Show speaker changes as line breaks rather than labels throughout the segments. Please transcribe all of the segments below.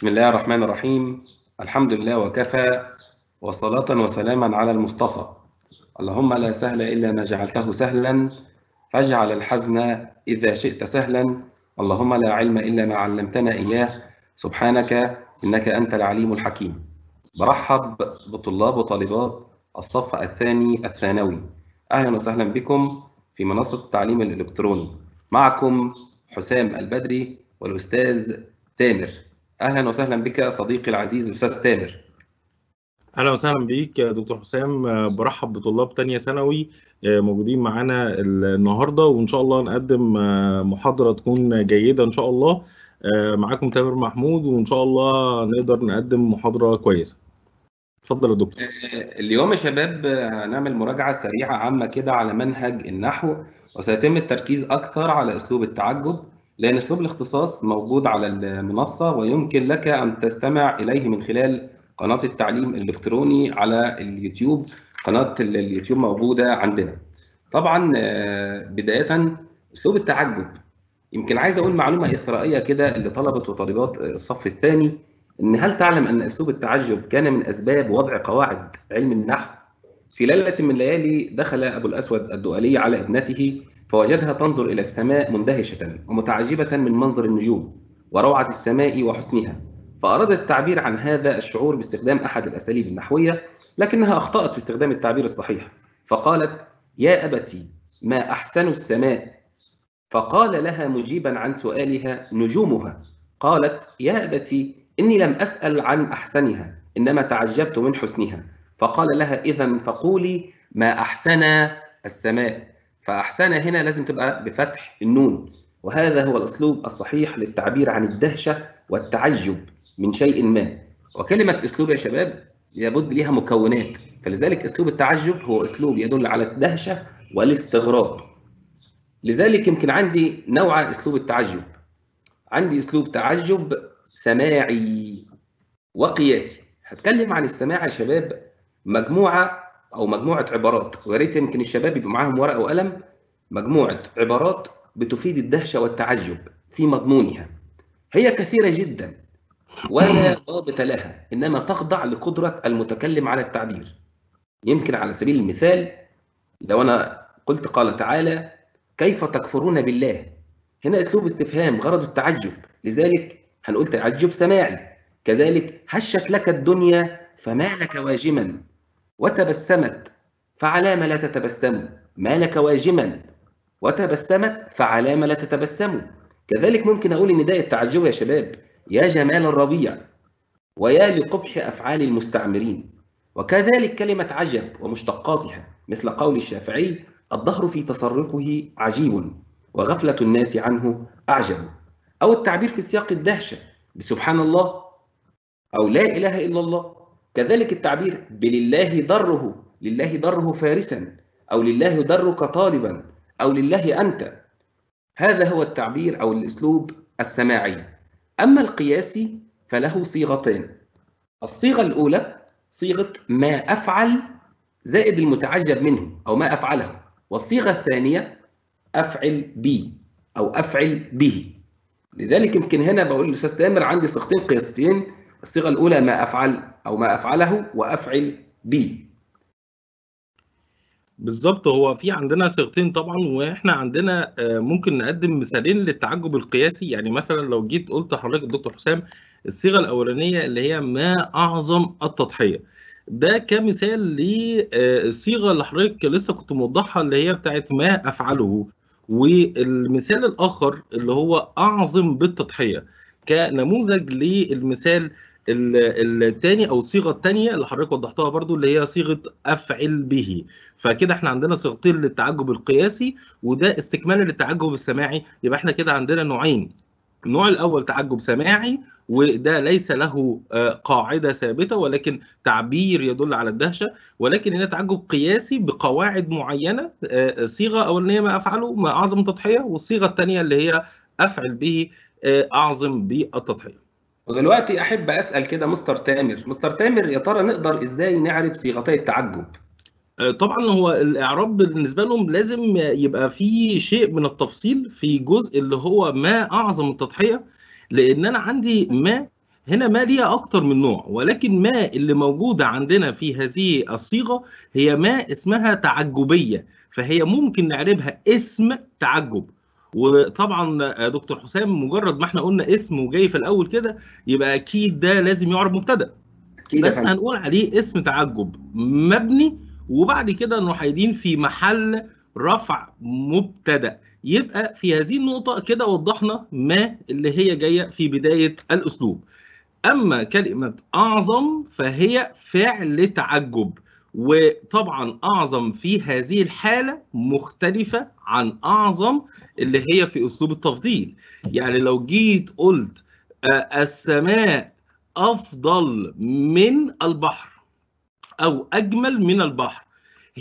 بسم الله الرحمن الرحيم الحمد لله وكفى وصلاة وسلاما على المصطفى اللهم لا سهل إلا ما جعلته سهلا فاجعل الحزن إذا شئت سهلا اللهم لا علم إلا ما علمتنا إياه سبحانك إنك أنت العليم الحكيم برحب بطلاب وطالبات الصف الثاني الثانوي أهلا وسهلا بكم في منصة التعليم الإلكتروني معكم حسام البدري والأستاذ تامر اهلا وسهلا بك صديقي العزيز استاذ تامر اهلا وسهلا بيك دكتور حسام آه، برحب بطلاب تانية ثانوي آه، موجودين معانا النهارده وان شاء الله نقدم آه، محاضره تكون جيده ان شاء الله معاكم تامر محمود وان شاء الله نقدر نقدم محاضره كويسه اتفضل يا دكتور اليوم يا شباب هنعمل مراجعه سريعه عامه كده على منهج النحو وسيتم التركيز اكثر على اسلوب التعجب لأن أسلوب الاختصاص موجود على المنصة ويمكن لك أن تستمع إليه من خلال قناة التعليم الإلكتروني على اليوتيوب قناة اليوتيوب موجودة عندنا طبعا آه، بداية أسلوب التعجب يمكن عايز أقول معلومة إثرائية كده لطلبة وطالبات آه، الصف الثاني إن هل تعلم أن أسلوب التعجب كان من أسباب وضع قواعد علم النحو في ليلة من الليالي دخل أبو الأسود الدؤلي على ابنته فوجدها تنظر إلى السماء مندهشة ومتعجبة من منظر النجوم وروعة السماء وحسنها فأرادت التعبير عن هذا الشعور باستخدام أحد الأساليب النحوية لكنها أخطأت في استخدام التعبير الصحيح فقالت يا أبتي ما أحسن السماء فقال لها مجيبا عن سؤالها نجومها قالت يا أبتي إني لم أسأل عن أحسنها إنما تعجبت من حسنها فقال لها إذا فقولي ما أحسن السماء فأحسن هنا لازم تبقى بفتح النون وهذا هو الأسلوب الصحيح للتعبير عن الدهشة والتعجب من شيء ما وكلمة أسلوب يا شباب لابد ليها مكونات فلذلك أسلوب التعجب هو أسلوب يدل على الدهشة والاستغراب لذلك يمكن عندي نوع أسلوب التعجب عندي أسلوب تعجب سماعي وقياسي هتكلم عن السماع يا شباب مجموعة او مجموعه عبارات ويا ريت يمكن الشباب يبقى معاهم ورقه وقلم مجموعه عبارات بتفيد الدهشه والتعجب في مضمونها هي كثيره جدا ولا ضابط لها انما تخضع لقدره المتكلم على التعبير يمكن على سبيل المثال لو انا قلت قال تعالى كيف تكفرون بالله هنا اسلوب استفهام غرض التعجب لذلك هنقول تعجب سماعي كذلك هشت لك الدنيا فما لك واجما وتبسمت فعلام لا تتبسموا ما لك واجما وتبسمت فعلام لا تتبسموا كذلك ممكن أقول إن ده التعجب يا شباب يا جمال الربيع ويا لقبح أفعال المستعمرين وكذلك كلمة عجب ومشتقاتها مثل قول الشافعي الظهر في تصرفه عجيب وغفلة الناس عنه أعجب أو التعبير في سياق الدهشة بسبحان الله أو لا إله إلا الله كذلك التعبير بلله ضره لله ضره فارسا أو لله ضرك طالبا أو لله أنت هذا هو التعبير أو الأسلوب السماعي أما القياسي فله صيغتان الصيغة الأولى صيغة ما أفعل زائد المتعجب منه أو ما أفعله والصيغة الثانية أفعل بي أو أفعل به لذلك يمكن هنا بقول للأستاذ تامر عندي صيغتين قياستين الصيغه الاولى ما افعل او ما افعله وافعل بي بالظبط هو في عندنا صيغتين طبعا واحنا عندنا آه، ممكن نقدم مثالين للتعجب القياسي يعني مثلا لو جيت قلت لحضرتك دكتور حسام الصيغه الاولانيه اللي هي ما اعظم التضحيه ده كمثال للصيغه آه، اللي حضرتك لسه كنت موضحها اللي هي بتاعت ما افعله والمثال الاخر اللي هو اعظم بالتضحيه كنموذج للمثال الثاني او الصيغه الثانيه اللي حضرتك وضحتها برضو اللي هي صيغه افعل به فكده احنا عندنا صيغتين للتعجب القياسي وده استكمالا للتعجب السماعي يبقى احنا كده عندنا نوعين النوع الاول تعجب سماعي وده ليس له آه، قاعده ثابته ولكن تعبير يدل على الدهشه ولكن هنا تعجب قياسي بقواعد معينه آه، صيغه اولانيه ما افعله ما اعظم تضحيه والصيغه الثانيه اللي هي افعل به آه، اعظم بالتضحيه ودلوقتي احب اسال كده مستر تامر مستر تامر يا ترى نقدر ازاي نعرب صيغتي التعجب آه، طبعا هو الاعراب بالنسبه لهم لازم يبقى فيه شيء من التفصيل في جزء اللي هو ما اعظم التضحيه لان انا عندي ما هنا ما ليها اكتر من نوع ولكن ما اللي موجوده عندنا في هذه الصيغه هي ما اسمها تعجبيه فهي ممكن نعربها اسم تعجب وطبعا آه، دكتور حسام مجرد ما احنا قلنا اسم وجاي في الاول كده يبقى اكيد ده لازم يعرب مبتدا بس هنقول عليه اسم تعجب مبني وبعد كده نحيدين في محل رفع مبتدا يبقى في هذه النقطه كده وضحنا ما اللي هي جايه في بدايه الاسلوب اما كلمه اعظم فهي فعل تعجب وطبعا اعظم في هذه الحاله مختلفه عن اعظم اللي هي في اسلوب التفضيل يعني لو جيت قلت آه، السماء افضل من البحر او اجمل من البحر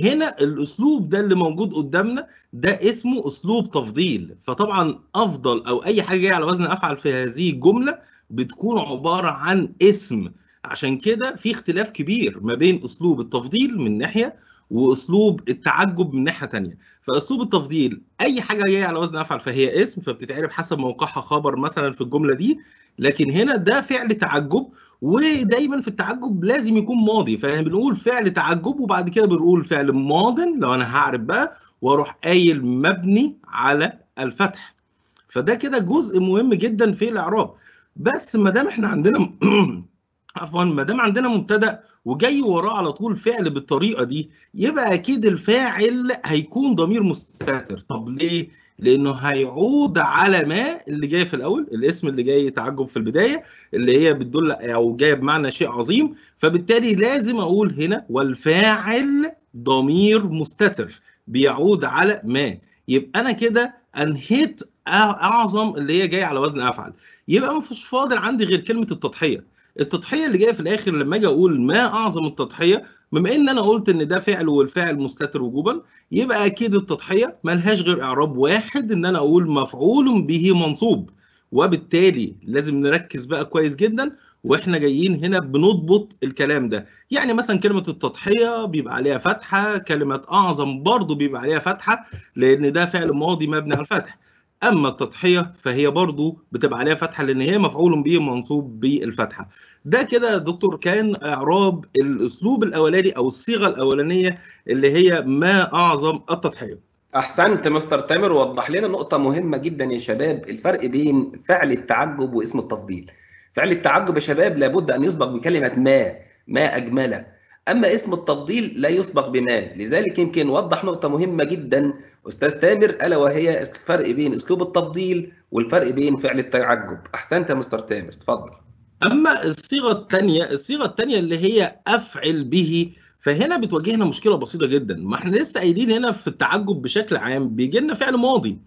هنا الاسلوب ده اللي موجود قدامنا ده اسمه اسلوب تفضيل فطبعا افضل او اي حاجه يعني على وزن افعل في هذه الجمله بتكون عباره عن اسم عشان كده في اختلاف كبير ما بين اسلوب التفضيل من ناحيه واسلوب التعجب من ناحيه ثانيه فاسلوب التفضيل اي حاجه جايه على وزن افعل فهي اسم فبتتعرف حسب موقعها خبر مثلا في الجمله دي لكن هنا ده فعل تعجب ودايما في التعجب لازم يكون ماضي فاحنا بنقول فعل تعجب وبعد كده بنقول فعل ماض لو انا هعرف بقى واروح قايل مبني على الفتح فده كده جزء مهم جدا في الاعراب بس ما دام احنا عندنا عفوا ما دام عندنا مبتدا وجاي وراه على طول فعل بالطريقه دي يبقى اكيد الفاعل هيكون ضمير مستتر طب ليه لانه هيعود على ما اللي جاي في الاول الاسم اللي جاي تعجب في البدايه اللي هي بتدل او جايه بمعنى شيء عظيم فبالتالي لازم اقول هنا والفاعل ضمير مستتر بيعود على ما يبقى انا كده انهيت اعظم اللي هي جايه على وزن افعل يبقى ما فيش فاضل عندي غير كلمه التضحيه التضحيه اللي جايه في الاخر لما اجي اقول ما اعظم التضحيه بما ان انا قلت ان ده فعل والفعل مستتر وجوبا يبقى اكيد التضحيه ما لهاش غير اعراب واحد ان انا اقول مفعول به منصوب وبالتالي لازم نركز بقى كويس جدا واحنا جايين هنا بنضبط الكلام ده يعني مثلا كلمه التضحيه بيبقى عليها فتحه كلمه اعظم برضو بيبقى عليها فتحه لان ده فعل ماضي مبني على الفتح اما التضحيه فهي برضو بتبقى عليها فتحه لان هي مفعول به منصوب بالفتحه ده كده يا دكتور كان اعراب الاسلوب الاولاني او الصيغه الاولانيه اللي هي ما اعظم التضحيه احسنت مستر تامر وضح لنا نقطه مهمه جدا يا شباب الفرق بين فعل التعجب واسم التفضيل فعل التعجب يا شباب لابد ان يسبق بكلمه ما ما اجمله أما اسم التفضيل لا يسبق بما لذلك يمكن وضح نقطة مهمة جدا أستاذ تامر ألا وهي الفرق بين أسلوب التفضيل والفرق بين فعل التعجب أحسنت يا مستر تامر اتفضل أما الصيغة الثانية الصيغة الثانية اللي هي أفعل به فهنا بتواجهنا مشكله بسيطه جدا ما احنا لسه قايلين هنا في التعجب بشكل عام بيجي لنا فعل ماضي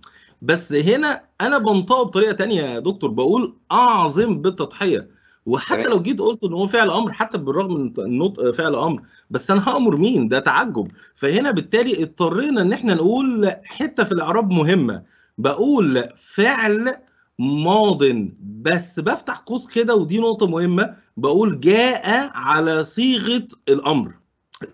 بس هنا انا بنطقه بطريقه ثانيه يا دكتور بقول اعظم بالتضحيه وحتى لو جيت قلت ان هو فعل امر حتى بالرغم من النطق فعل امر بس انا هامر مين ده تعجب فهنا بالتالي اضطرينا ان احنا نقول حته في الاعراب مهمه بقول فعل ماض بس بفتح قوس كده ودي نقطه مهمه بقول جاء على صيغه الامر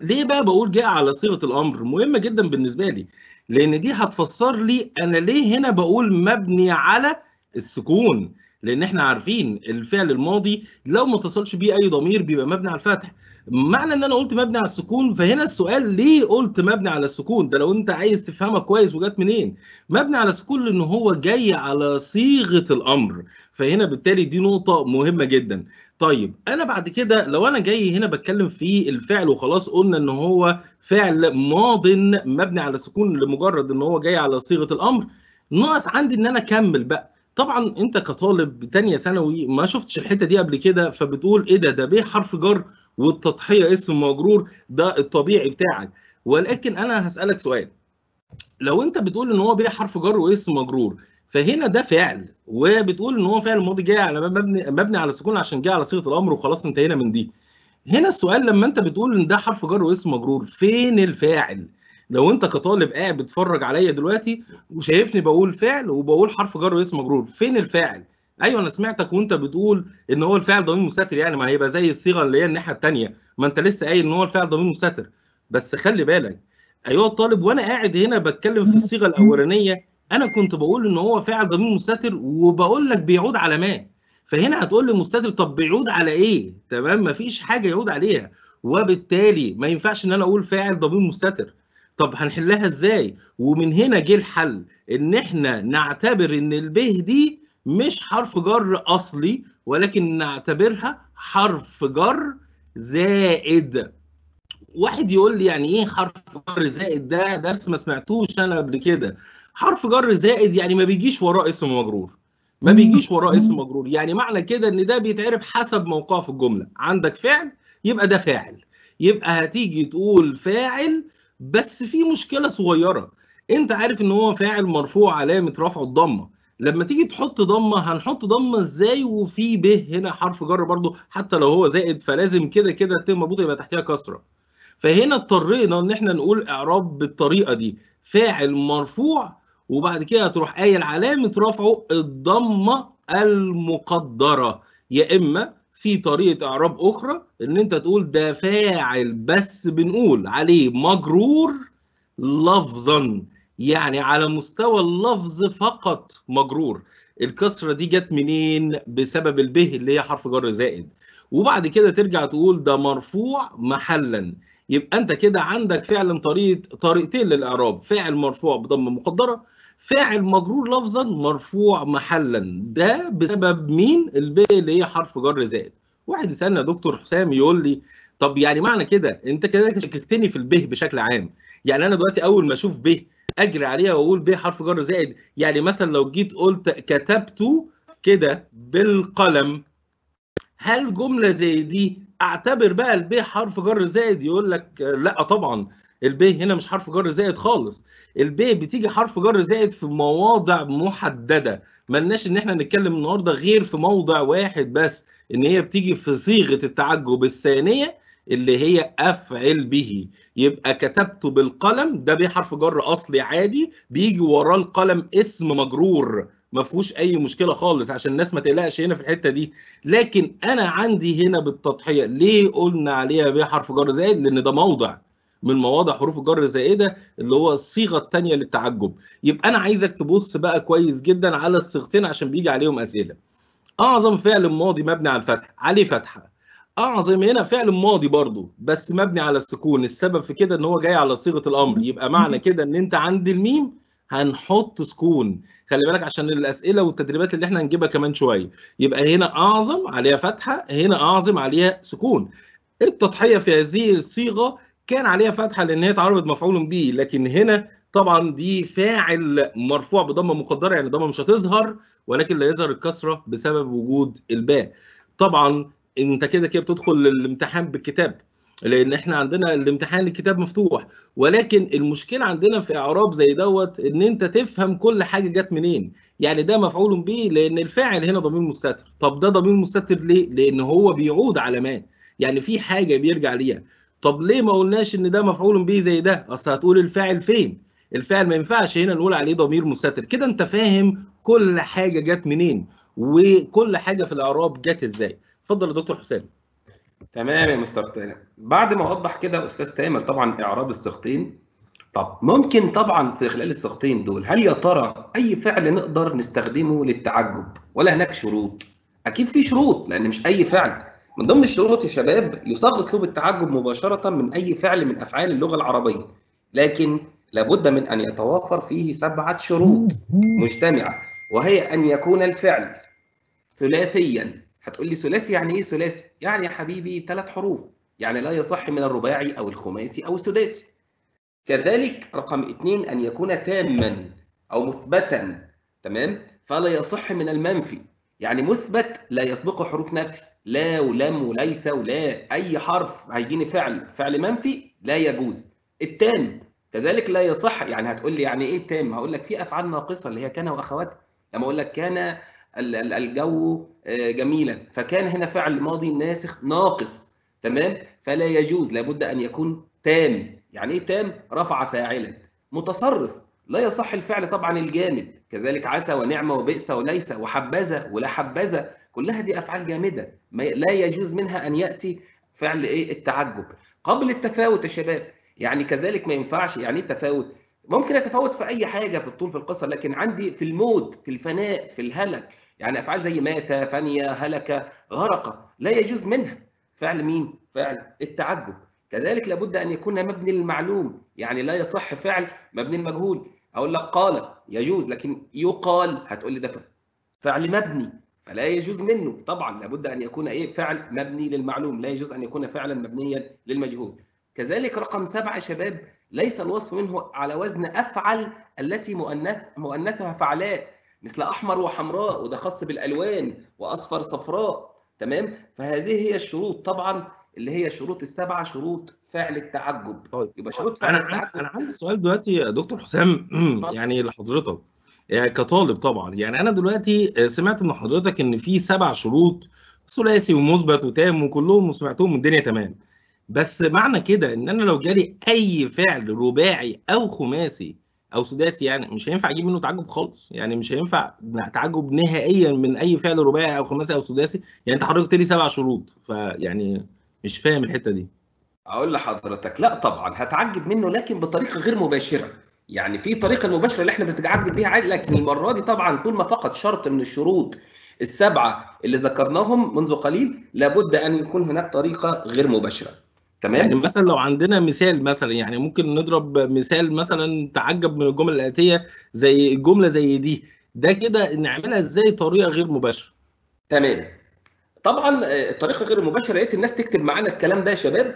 ليه بقى بقول جاء على صيغه الامر مهمه جدا بالنسبه لي لان دي هتفسر لي انا ليه هنا بقول مبني على السكون لان احنا عارفين الفعل الماضي لو ما اتصلش بيه اي ضمير بيبقى مبني على الفتح معنى ان انا قلت مبني على السكون فهنا السؤال ليه قلت مبني على السكون ده لو انت عايز تفهمها كويس وجات منين مبني على السكون لان هو جاي على صيغه الامر فهنا بالتالي دي نقطه مهمه جدا طيب انا بعد كده لو انا جاي هنا بتكلم في الفعل وخلاص قلنا ان هو فعل ماض مبني على السكون لمجرد ان هو جاي على صيغه الامر ناقص عندي ان انا اكمل بقى طبعا انت كطالب تانية ثانوي ما شفتش الحته دي قبل كده فبتقول ايه ده ده بيه حرف جر والتضحيه اسم مجرور ده الطبيعي بتاعك ولكن انا هسالك سؤال لو انت بتقول ان هو بيه حرف جر واسم مجرور فهنا ده فعل وبتقول ان هو فعل ماضي جاي على مبني مبني على السكون عشان جه على صيغه الامر وخلاص انتهينا من دي هنا السؤال لما انت بتقول ان ده حرف جر واسم مجرور فين الفاعل لو انت كطالب قاعد بتتفرج عليا دلوقتي وشايفني بقول فعل وبقول حرف جر واسم مجرور فين الفاعل ايوه انا سمعتك وانت بتقول ان هو الفعل ضمير مستتر يعني ما هيبقى زي الصيغه اللي هي الناحيه الثانيه ما انت لسه قايل ان هو الفعل ضمير مستتر بس خلي بالك ايوه الطالب وانا قاعد هنا بتكلم في الصيغه الاولانيه انا كنت بقول ان هو فعل ضمير مستتر وبقول لك بيعود على ما فهنا هتقول لي مستتر طب بيعود على ايه تمام مفيش حاجه يعود عليها وبالتالي ما ينفعش ان انا اقول فاعل ضمير مستتر طب هنحلها ازاي ومن هنا جه الحل ان احنا نعتبر ان البه دي مش حرف جر اصلي ولكن نعتبرها حرف جر زائد واحد يقول لي يعني ايه حرف جر زائد ده درس ما سمعتوش انا قبل كده حرف جر زائد يعني ما بيجيش وراه اسم مجرور ما بيجيش وراه اسم مجرور يعني معنى كده ان ده بيتعرف حسب موقعه في الجمله عندك فعل يبقى ده فاعل يبقى هتيجي تقول فاعل بس في مشكله صغيره انت عارف ان هو فاعل مرفوع علامه رفعه الضمه لما تيجي تحط ضمه هنحط ضمه ازاي وفي ب هنا حرف جر برضو حتى لو هو زائد فلازم كده كده الت مربوطه يبقى تحتها كسره فهنا اضطرينا ان احنا نقول اعراب بالطريقه دي فاعل مرفوع وبعد كده هتروح قايل علامه رفعه الضمه المقدره يا اما في طريقه اعراب اخرى ان انت تقول ده فاعل بس بنقول عليه مجرور لفظا يعني على مستوى اللفظ فقط مجرور الكسره دي جت منين بسبب الب اللي هي حرف جر زائد وبعد كده ترجع تقول ده مرفوع محلا يبقى انت كده عندك فعلا طريقه طريقتين للاعراب فاعل مرفوع بضم مقدره فاعل مجرور لفظا مرفوع محلا ده بسبب مين البي اللي هي حرف جر زائد واحد يسالني يا دكتور حسام يقول لي طب يعني معنى كده انت كده شككتني في الب بشكل عام يعني انا دلوقتي اول ما اشوف ب اجري عليها واقول ب حرف جر زائد يعني مثلا لو جيت قلت كتبته كده بالقلم هل جمله زي دي اعتبر بقى البي حرف جر زائد يقول لك لا طبعا البي هنا مش حرف جر زائد خالص البي بتيجي حرف جر زائد في مواضع محدده ملناش ان احنا نتكلم النهارده غير في موضع واحد بس ان هي بتيجي في صيغه التعجب الثانيه اللي هي افعل به يبقى كتبت بالقلم ده بيه حرف جر اصلي عادي بيجي وراه القلم اسم مجرور ما فيهوش اي مشكله خالص عشان الناس ما تقلقش هنا في الحته دي لكن انا عندي هنا بالتضحيه ليه قلنا عليها بيه حرف جر زائد لان ده موضع من مواضع حروف الجر الزائده اللي هو الصيغه الثانيه للتعجب يبقى انا عايزك تبص بقى كويس جدا على الصيغتين عشان بيجي عليهم اسئله اعظم فعل ماضي مبني على الفتح عليه فتحه اعظم هنا فعل ماضي برضه بس مبني على السكون السبب في كده ان هو جاي على صيغه الامر يبقى معنى كده ان انت عند الميم هنحط سكون خلي بالك عشان الاسئله والتدريبات اللي احنا هنجيبها كمان شويه يبقى هنا اعظم عليها فتحه هنا اعظم عليها سكون التضحيه في هذه الصيغه كان عليها فتحه لان هي اتعرضت مفعول به لكن هنا طبعا دي فاعل مرفوع بضمه مقدره يعني ضمه مش هتظهر ولكن لا يظهر الكسره بسبب وجود الباء طبعا انت كده كده بتدخل الامتحان بالكتاب لان احنا عندنا الامتحان الكتاب مفتوح ولكن المشكله عندنا في اعراب زي دوت ان انت تفهم كل حاجه جت منين يعني ده مفعول به لان الفاعل هنا ضمير مستتر طب ده ضمير مستتر ليه لان هو بيعود على ما يعني في حاجه بيرجع ليها طب ليه ما قلناش ان ده مفعول به زي ده اصل هتقول الفاعل فين الفعل ما ينفعش هنا نقول عليه ضمير مستتر كده انت فاهم كل حاجه جت منين وكل حاجه في الاعراب جت ازاي اتفضل يا دكتور حسام تمام يا مستر تامر بعد ما اوضح كده استاذ تامر طبعا اعراب الصيغتين طب ممكن طبعا في خلال الصيغتين دول هل يا ترى اي فعل نقدر نستخدمه للتعجب ولا هناك شروط اكيد في شروط لان مش اي فعل من ضمن الشروط يا شباب يصاغ اسلوب التعجب مباشره من اي فعل من افعال اللغه العربيه لكن لابد من ان يتوافر فيه سبعه شروط مجتمعه وهي ان يكون الفعل ثلاثيا هتقول لي ثلاثي يعني ايه ثلاثي يعني يا حبيبي ثلاث حروف يعني لا يصح من الرباعي او الخماسي او السداسي كذلك رقم اثنين ان يكون تاما او مثبتا تمام فلا يصح من المنفي يعني مثبت لا يسبقه حروف نفي لا ولم وليس ولا أي حرف هيجيني فعل فعل منفي لا يجوز التام كذلك لا يصح يعني هتقول لي يعني ايه التام هقول لك في افعال ناقصه اللي هي كان واخواتها لما اقول لك كان الجو آه، جميلا فكان هنا فعل ماضي ناسخ ناقص تمام فلا يجوز لابد ان يكون تام يعني ايه تام رفع فاعلا متصرف لا يصح الفعل طبعا الجامد كذلك عسى ونعمه وبئس وليس وحبذا ولا حبذا كلها دي افعال جامده لا يجوز منها ان ياتي فعل ايه التعجب قبل التفاوت يا شباب يعني كذلك ما ينفعش يعني ايه تفاوت ممكن اتفاوت في اي حاجه في الطول في القصه لكن عندي في الموت في الفناء في الهلك يعني افعال زي مات فنيا هلك غرق لا يجوز منها فعل مين فعل التعجب كذلك لابد ان يكون مبني للمعلوم يعني لا يصح فعل مبني المجهول اقول لك قال يجوز لكن يقال هتقول لي ده فعل مبني فلا يجوز منه طبعا لابد ان يكون ايه فعل مبني للمعلوم لا يجوز ان يكون فعلا مبنيا للمجهول كذلك رقم سبعة شباب ليس الوصف منه على وزن افعل التي مؤنث مؤنثها فعلاء مثل احمر وحمراء وده خاص بالالوان واصفر صفراء تمام فهذه هي الشروط طبعا اللي هي الشروط السبعه شروط فعل التعجب طيب. يبقى شروط فعل أنا التعجب انا عندي سؤال دلوقتي يا دكتور حسام يعني لحضرتك آه، كطالب طبعا يعني انا دلوقتي آه، سمعت من حضرتك ان في سبع شروط ثلاثي ومثبت وتام وكلهم وسمعتهم والدنيا تمام بس معنى كده ان انا لو جالي اي فعل رباعي او خماسي او سداسي يعني مش هينفع اجيب منه تعجب خالص يعني مش هينفع تعجب نهائيا من اي فعل رباعي او خماسي او سداسي يعني انت حضرتك لي سبع شروط فيعني مش فاهم الحته دي اقول لحضرتك لا طبعا هتعجب منه لكن بطريقه غير مباشره يعني في طريقه المباشره اللي احنا بنتعامل بيها عادي لكن المره دي طبعا طول ما فقد شرط من الشروط السبعه اللي ذكرناهم منذ قليل لابد ان يكون هناك طريقه غير مباشره تمام يعني مثلا لو عندنا مثال مثلا يعني ممكن نضرب مثال مثلا تعجب من الجمل الاتيه زي الجمله زي دي ده كده نعملها ازاي طريقه غير مباشره تمام طبعا الطريقه آه، غير المباشره لقيت الناس تكتب معانا الكلام ده يا شباب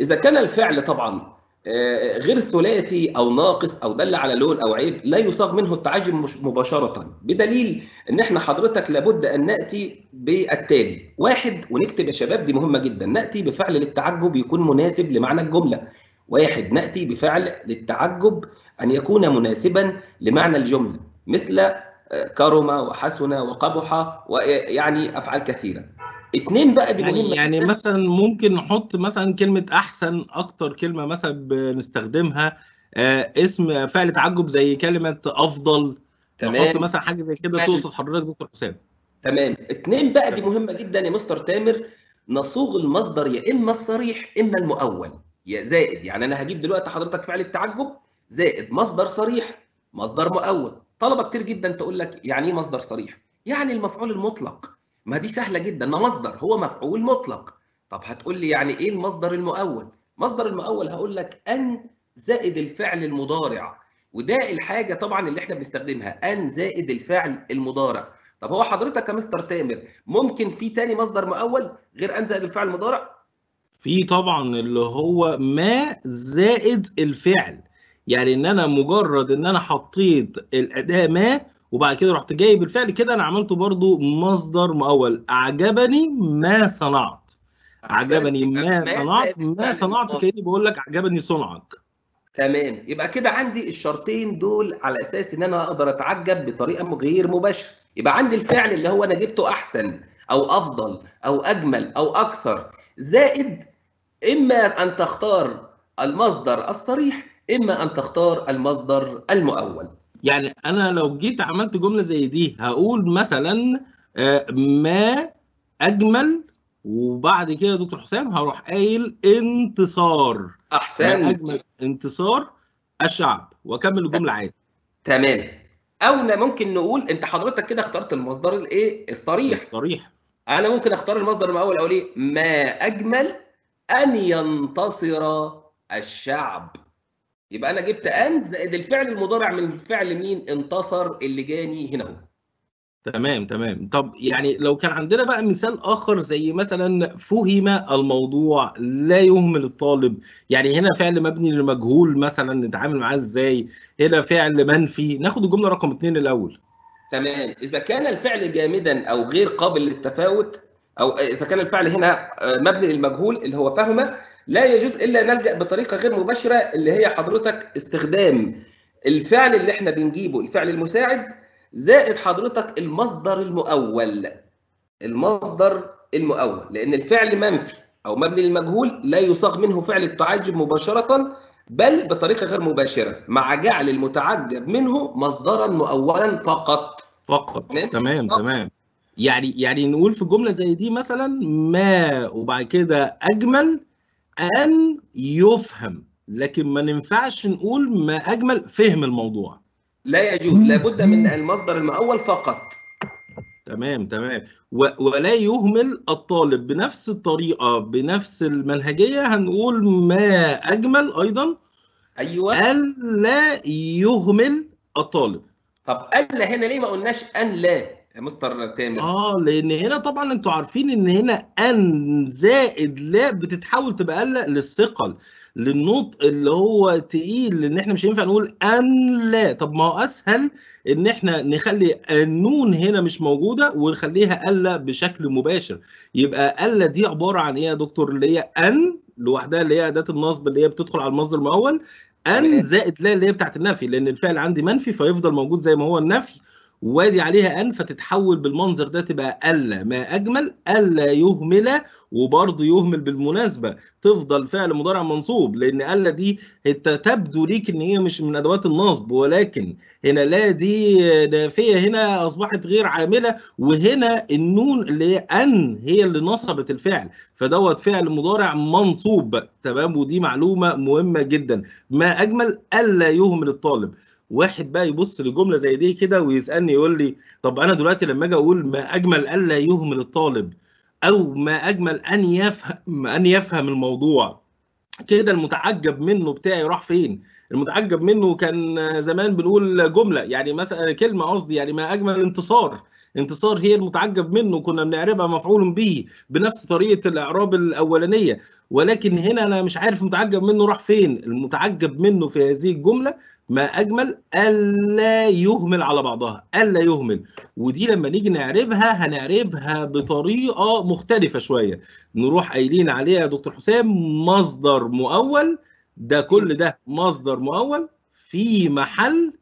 اذا كان الفعل طبعا آه، غير ثلاثي او ناقص او دل على لون او عيب لا يصاغ منه التعجب مباشره بدليل ان احنا حضرتك لابد ان ناتي بالتالي واحد ونكتب يا شباب دي مهمه جدا ناتي بفعل للتعجب يكون مناسب لمعنى الجمله واحد ناتي بفعل للتعجب ان يكون مناسبا لمعنى الجمله مثل آه، كرم وحسن وقبح ويعني آه، افعال كثيره اتنين بقى بيبقوا يعني, يعني مثلا ممكن نحط مثلا كلمه احسن اكتر كلمه مثلا بنستخدمها آه اسم فعل تعجب زي كلمه افضل تمام نحط مثلا حاجه زي كده تقصد حضرتك دكتور حسام تمام اتنين بقى دي مهمه جدا يا مستر تامر نصوغ المصدر يا اما الصريح اما المؤول يا زائد يعني انا هجيب دلوقتي حضرتك فعل التعجب زائد مصدر صريح مصدر مؤول طلبه كتير جدا تقول لك يعني ايه مصدر صريح يعني المفعول المطلق ما دي سهله جدا ده مصدر هو مفعول مطلق طب هتقول لي يعني ايه المصدر المؤول مصدر المؤول هقول لك ان زائد الفعل المضارع وده الحاجه طبعا اللي احنا بنستخدمها ان زائد الفعل المضارع طب هو حضرتك يا مستر تامر ممكن في تاني مصدر مؤول غير ان زائد الفعل المضارع في طبعا اللي هو ما زائد الفعل يعني ان انا مجرد ان انا حطيت الاداه ما وبعد كده رحت جاي بالفعل كده انا عملته برضو مصدر مؤول اعجبني ما صنعت اعجبني ما صنعت ما صنعت كاني بقول لك اعجبني صنعك تمام يبقى كده عندي الشرطين دول على اساس ان انا اقدر اتعجب بطريقه غير مباشره يبقى عندي الفعل اللي هو انا جبته احسن او افضل او اجمل او اكثر زائد اما ان تختار المصدر الصريح اما ان تختار المصدر المؤول يعني انا لو جيت عملت جمله زي دي هقول مثلا آه، ما اجمل وبعد كده يا دكتور حسام هروح قايل انتصار احسن اجمل انتصار الشعب واكمل الجمله عادي تمام او ممكن نقول انت حضرتك كده اخترت المصدر الايه الصريح الصريح انا ممكن اختار المصدر المقاول اقول ايه ما اجمل ان ينتصر الشعب يبقى انا جبت اند زائد الفعل المضارع من فعل مين انتصر اللي جاني هنا اهو تمام تمام طب يعني لو كان عندنا بقى مثال اخر زي مثلا فهم الموضوع لا يهمل الطالب يعني هنا فعل مبني للمجهول مثلا نتعامل معاه ازاي هنا فعل منفي ناخد الجمله رقم اثنين الاول تمام اذا كان الفعل جامدا او غير قابل للتفاوت او اذا كان الفعل هنا آه، مبني للمجهول اللي هو فهم لا يجوز الا نلجا بطريقه غير مباشره اللي هي حضرتك استخدام الفعل اللي احنا بنجيبه الفعل المساعد زائد حضرتك المصدر المؤول المصدر المؤول لان الفعل منفي او مبني للمجهول لا يصاغ منه فعل التعجب مباشره بل بطريقه غير مباشره مع جعل المتعجب منه مصدرا مؤولا فقط فقط تمام فقط. تمام يعني يعني نقول في جمله زي دي مثلا ما وبعد كده اجمل أن يفهم لكن ما ننفعش نقول ما أجمل فهم الموضوع لا يجوز لابد من المصدر المأول فقط تمام تمام ولا يهمل الطالب بنفس الطريقة بنفس المنهجية هنقول ما أجمل أيضا أيوة ألا يهمل الطالب طب ألا هنا ليه ما قلناش أن لا مستر تامر اه لان هنا طبعا انتوا عارفين ان هنا ان زائد لا بتتحول تبقى لا للثقل للنطق اللي هو تقيل لان احنا مش هينفع نقول ان لا طب ما هو اسهل ان احنا نخلي النون هنا مش موجوده ونخليها الا بشكل مباشر يبقى الا دي عباره عن ايه يا دكتور اللي هي ان لوحدها اللي هي اداه النصب اللي هي بتدخل على المصدر المؤول ان زائد لا اللي هي بتاعت النفي لان الفعل عندي منفي فيفضل موجود زي ما هو النفي وادي عليها ان فتتحول بالمنظر ده تبقى الا ما اجمل الا يهمل وبرضه يهمل بالمناسبه تفضل فعل مضارع منصوب لان الا دي تبدو ليك ان هي مش من ادوات النصب ولكن هنا لا دي نافيه هنا اصبحت غير عامله وهنا النون اللي هي ان هي اللي نصبت الفعل فدوت فعل مضارع منصوب تمام ودي معلومه مهمه جدا ما اجمل الا يهمل الطالب واحد بقى يبص لجمله زي دي كده ويسالني يقول لي طب انا دلوقتي لما اجي اقول ما اجمل الا يهمل الطالب او ما اجمل ان يفهم ان يفهم الموضوع كده المتعجب منه بتاعي راح فين المتعجب منه كان زمان بنقول جمله يعني مثلا كلمه قصدي يعني ما اجمل انتصار انتصار هي المتعجب منه كنا بنعربها مفعول به بنفس طريقه الاعراب الاولانيه ولكن هنا انا مش عارف متعجب منه راح فين المتعجب منه في هذه الجمله ما اجمل الا يهمل على بعضها الا يهمل ودي لما نيجي نعربها هنعربها بطريقه مختلفه شويه نروح قايلين عليها يا دكتور حسام مصدر مؤول ده كل ده مصدر مؤول في محل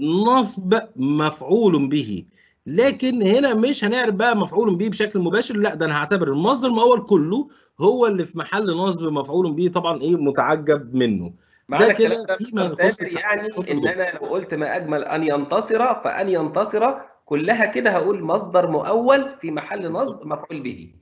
نصب مفعول به لكن هنا مش هنعرف بقى مفعول به بشكل مباشر لا ده انا هعتبر المصدر المؤول كله هو اللي في محل نصب مفعول به طبعا ايه متعجب منه معنى ده كده يعني ان انا لو قلت ما اجمل ان ينتصر فان ينتصر كلها كده هقول مصدر مؤول في محل نصب مفعول به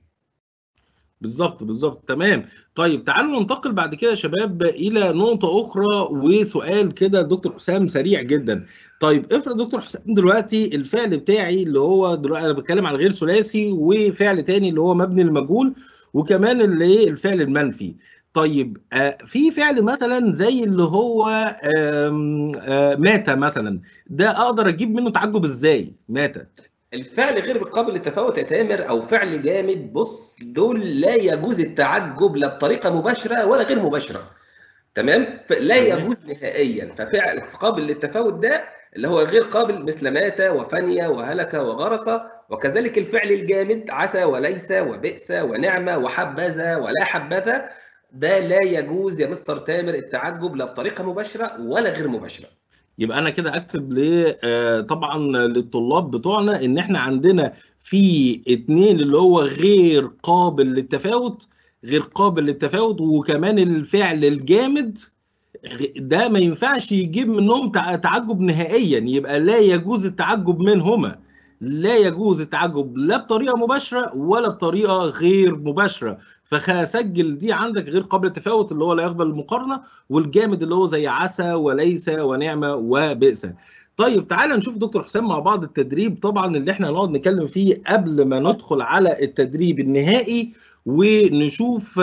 بالظبط بالظبط تمام طيب تعالوا ننتقل بعد كده يا شباب الى نقطه اخرى وسؤال كده دكتور حسام سريع جدا طيب افرض دكتور حسام دلوقتي الفعل بتاعي اللي هو دلوقتي انا بتكلم عن غير ثلاثي وفعل تاني اللي هو مبني المجهول وكمان اللي إيه، الفعل المنفي طيب آه، في فعل مثلا زي اللي هو آه، مات مثلا ده اقدر اجيب منه تعجب ازاي مات الفعل غير قابل للتفاوت يا تامر او فعل جامد بص دول لا يجوز التعجب لا بطريقه مباشره ولا غير مباشره تمام لا يجوز نهائيا ففعل قابل للتفاوت ده اللي هو غير قابل مثل مات وفني وهلك وغرق وكذلك الفعل الجامد عسى وليس وبئس ونعمه وحبذا ولا حبذا ده لا يجوز يا مستر تامر التعجب لا بطريقه مباشره ولا غير مباشره يبقى انا كده اكتب ليه آه طبعا للطلاب بتوعنا ان احنا عندنا في اتنين اللي هو غير قابل للتفاوت غير قابل للتفاوت وكمان الفعل الجامد ده ما ينفعش يجيب منهم تعجب نهائيا يبقى لا يجوز التعجب منهما لا يجوز التعجب لا بطريقه مباشره ولا بطريقه غير مباشره فسجل دي عندك غير قابل التفاوت اللي هو لا يقبل المقارنه والجامد اللي هو زي عسى وليس ونعمه وبئس طيب تعالى نشوف دكتور حسام مع بعض التدريب طبعا اللي احنا هنقعد نتكلم فيه قبل ما ندخل على التدريب النهائي ونشوف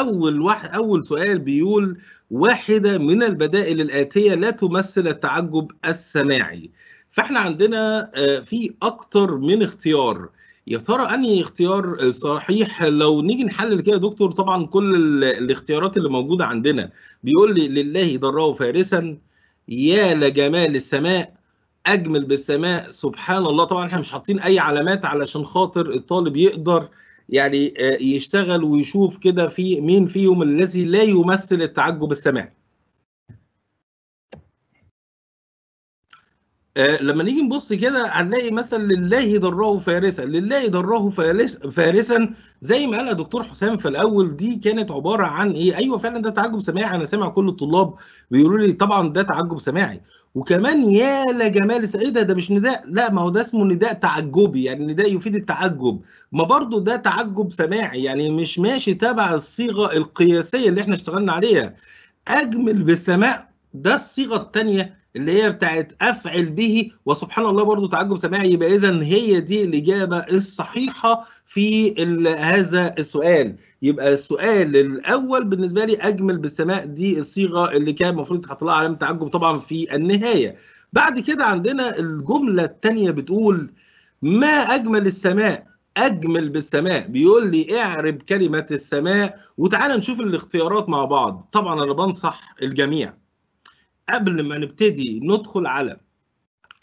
اول واحد اول سؤال بيقول واحده من البدائل الاتيه لا تمثل التعجب السماعي فاحنا عندنا آه، في اكتر من اختيار يا ترى انهي اختيار صحيح لو نيجي نحلل كده يا دكتور طبعا كل الاختيارات اللي موجوده عندنا بيقول لي لله ضره فارسا يا لجمال السماء اجمل بالسماء سبحان الله طبعا احنا مش حاطين اي علامات علشان خاطر الطالب يقدر يعني آه، يشتغل ويشوف كده في مين فيهم الذي لا يمثل التعجب السماعي آه، لما نيجي نبص كده هنلاقي مثلا لله ضره فارسا لله ضره فارس فارسا زي ما قالها دكتور حسام في الاول دي كانت عباره عن ايه ايوه فعلا ده تعجب سماعي انا سامع كل الطلاب بيقولوا لي طبعا ده تعجب سماعي وكمان يا لجمال ايه ده ده مش نداء لا ما هو ده اسمه نداء تعجبي يعني نداء يفيد التعجب ما برضو ده تعجب سماعي يعني مش ماشي تبع الصيغه القياسيه اللي احنا اشتغلنا عليها اجمل بالسماء ده الصيغه الثانيه اللي هي بتاعت افعل به وسبحان الله برضو تعجب سماعي يبقى اذا هي دي الاجابه الصحيحه في هذا السؤال يبقى السؤال الاول بالنسبه لي اجمل بالسماء دي الصيغه اللي كان المفروض تحط لها علامه تعجب طبعا في النهايه بعد كده عندنا الجمله الثانيه بتقول ما اجمل السماء اجمل بالسماء بيقول لي اعرب كلمه السماء وتعالى نشوف الاختيارات مع بعض طبعا انا بنصح الجميع قبل ما نبتدي ندخل على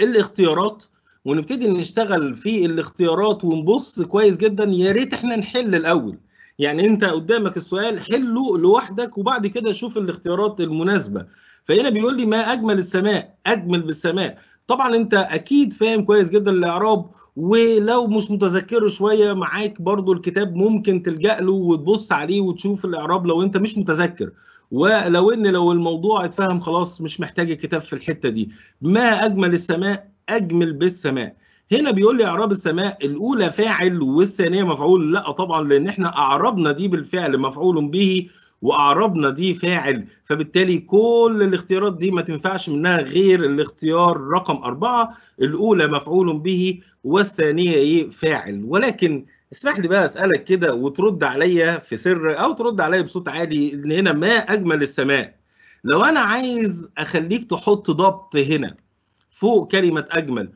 الاختيارات ونبتدي نشتغل في الاختيارات ونبص كويس جدا يا ريت احنا نحل الاول يعني انت قدامك السؤال حله لوحدك وبعد كده شوف الاختيارات المناسبه فهنا بيقول لي ما اجمل السماء اجمل بالسماء طبعا انت اكيد فاهم كويس جدا الاعراب ولو مش متذكره شويه معاك برضو الكتاب ممكن تلجا له وتبص عليه وتشوف الاعراب لو انت مش متذكر ولو ان لو الموضوع اتفهم خلاص مش محتاج الكتاب في الحته دي ما اجمل السماء اجمل بالسماء هنا بيقول لي اعراب السماء الاولى فاعل والثانيه مفعول لا طبعا لان احنا اعربنا دي بالفعل مفعول به واعربنا دي فاعل فبالتالي كل الاختيارات دي ما تنفعش منها غير الاختيار رقم أربعة الأولى مفعول به والثانية إيه فاعل ولكن اسمح لي بقى اسالك كده وترد عليا في سر او ترد عليا بصوت عالي ان هنا ما اجمل السماء لو انا عايز اخليك تحط ضبط هنا فوق كلمه اجمل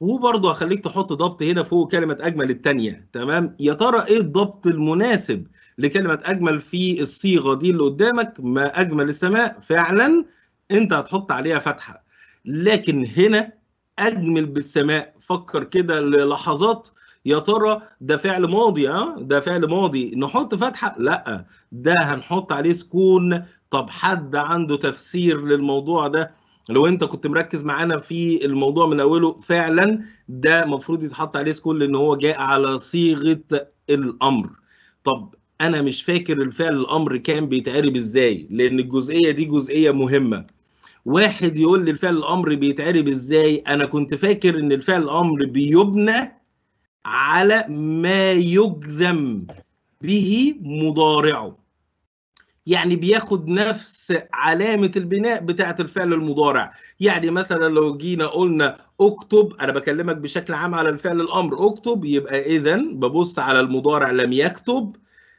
وبرضه هخليك تحط ضبط هنا فوق كلمه اجمل الثانيه تمام يا ترى ايه الضبط المناسب لكلمه اجمل في الصيغه دي اللي قدامك ما اجمل السماء فعلا انت هتحط عليها فتحه لكن هنا اجمل بالسماء فكر كده للحظات يا ترى ده فعل ماضي اه ده فعل ماضي نحط فتحه لا ده هنحط عليه سكون طب حد عنده تفسير للموضوع ده لو انت كنت مركز معانا في الموضوع من اوله فعلا ده المفروض يتحط عليه سكون لان هو جاء على صيغه الامر طب انا مش فاكر الفعل الامر كان بيتعرب ازاي لان الجزئيه دي جزئيه مهمه واحد يقول لي الفعل الامر بيتعرب ازاي انا كنت فاكر ان الفعل الامر بيبنى على ما يجزم به مضارعه يعني بياخد نفس علامة البناء بتاعة الفعل المضارع يعني مثلا لو جينا قلنا اكتب أنا بكلمك بشكل عام على الفعل الأمر اكتب يبقى إذا ببص على المضارع لم يكتب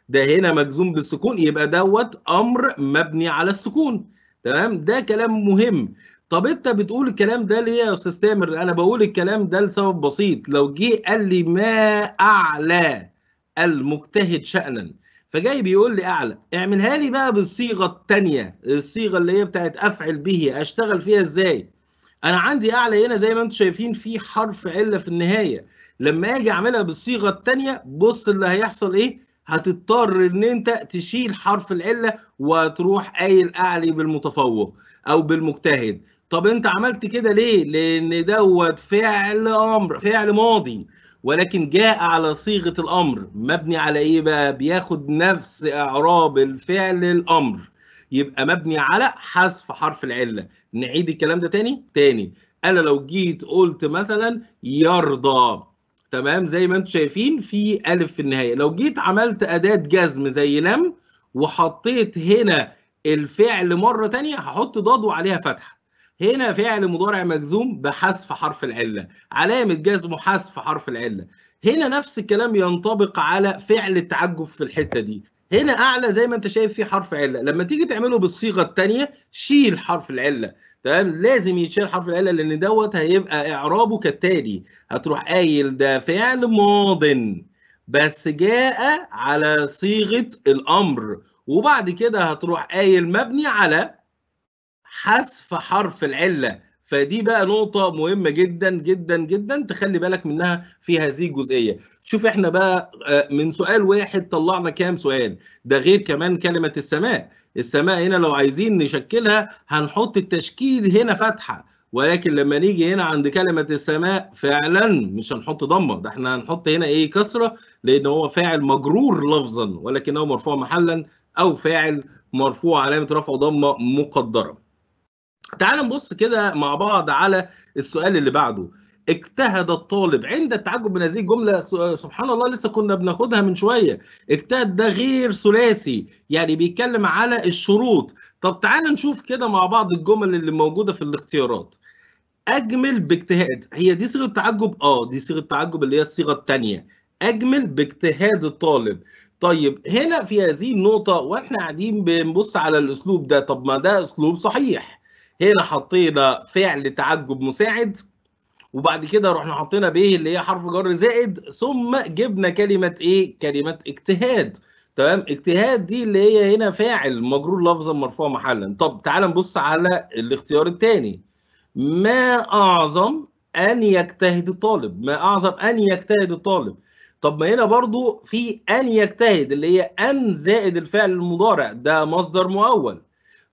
ده هنا مجزوم بالسكون يبقى دوت أمر مبني على السكون تمام ده كلام مهم طب انت بتقول الكلام ده ليه يا استاذ تامر انا بقول الكلام ده لسبب بسيط لو جه قال لي ما اعلى المجتهد شأنا فجاي بيقول لي اعلى اعملها لي بقى بالصيغه الثانيه الصيغه اللي هي بتاعت افعل به اشتغل فيها ازاي انا عندي اعلى هنا زي ما انتم شايفين في حرف عله في النهايه لما اجي اعملها بالصيغه الثانيه بص اللي هيحصل ايه هتضطر ان انت تشيل حرف العله وتروح قايل اعلي بالمتفوق او بالمجتهد طب انت عملت كده ليه؟ لان دوت فعل امر فعل ماضي ولكن جاء على صيغه الامر مبني على ايه بقى؟ بياخد نفس اعراب الفعل الامر يبقى مبني على حذف حرف العله نعيد الكلام ده تاني؟ تاني انا لو جيت قلت مثلا يرضى تمام زي ما انتم شايفين في الف في النهايه لو جيت عملت اداه جزم زي لم وحطيت هنا الفعل مره تانية هحط ضاد وعليها فتحه هنا فعل مضارع مجزوم بحذف حرف العلة علامة جزمه حذف حرف العلة هنا نفس الكلام ينطبق على فعل التعجب في الحتة دي هنا أعلى زي ما أنت شايف فيه حرف علة لما تيجي تعمله بالصيغة الثانية شيل حرف العلة تمام لازم يتشال حرف العلة لأن دوت هيبقى إعرابه كالتالي هتروح قايل ده فعل ماضٍ بس جاء على صيغة الأمر وبعد كده هتروح قايل مبني على حذف حرف العله فدي بقى نقطة مهمة جدا جدا جدا تخلي بالك منها في هذه الجزئية. شوف احنا بقى آه، من سؤال واحد طلعنا كام سؤال، ده غير كمان كلمة السماء، السماء هنا لو عايزين نشكلها هنحط التشكيل هنا فتحة، ولكن لما نيجي هنا عند كلمة السماء فعلا مش هنحط ضمة، ده احنا هنحط هنا ايه كسرة لأن هو فاعل مجرور لفظا ولكنه مرفوع محلا أو فاعل مرفوع علامة رفع ضمة مقدرة. تعال نبص كده مع بعض على السؤال اللي بعده اجتهد الطالب عند التعجب من هذه الجمله سبحان الله لسه كنا بناخدها من شويه اجتهد ده غير ثلاثي يعني بيتكلم على الشروط طب تعال نشوف كده مع بعض الجمل اللي موجوده في الاختيارات اجمل باجتهاد هي دي صيغه تعجب اه دي صيغه تعجب اللي هي الصيغه الثانيه اجمل باجتهاد الطالب طيب هنا في هذه النقطه واحنا قاعدين بنبص على الاسلوب ده طب ما ده اسلوب صحيح هنا حطينا فعل تعجب مساعد وبعد كده رحنا حطينا به اللي هي حرف جر زائد ثم جبنا كلمه ايه كلمه اجتهاد تمام اجتهاد دي اللي هي هنا فاعل مجرور لفظا مرفوع محلا طب تعال نبص على الاختيار الثاني ما اعظم ان يجتهد الطالب ما اعظم ان يجتهد الطالب طب ما هنا برضو في ان يجتهد اللي هي ان زائد الفعل المضارع ده مصدر مؤول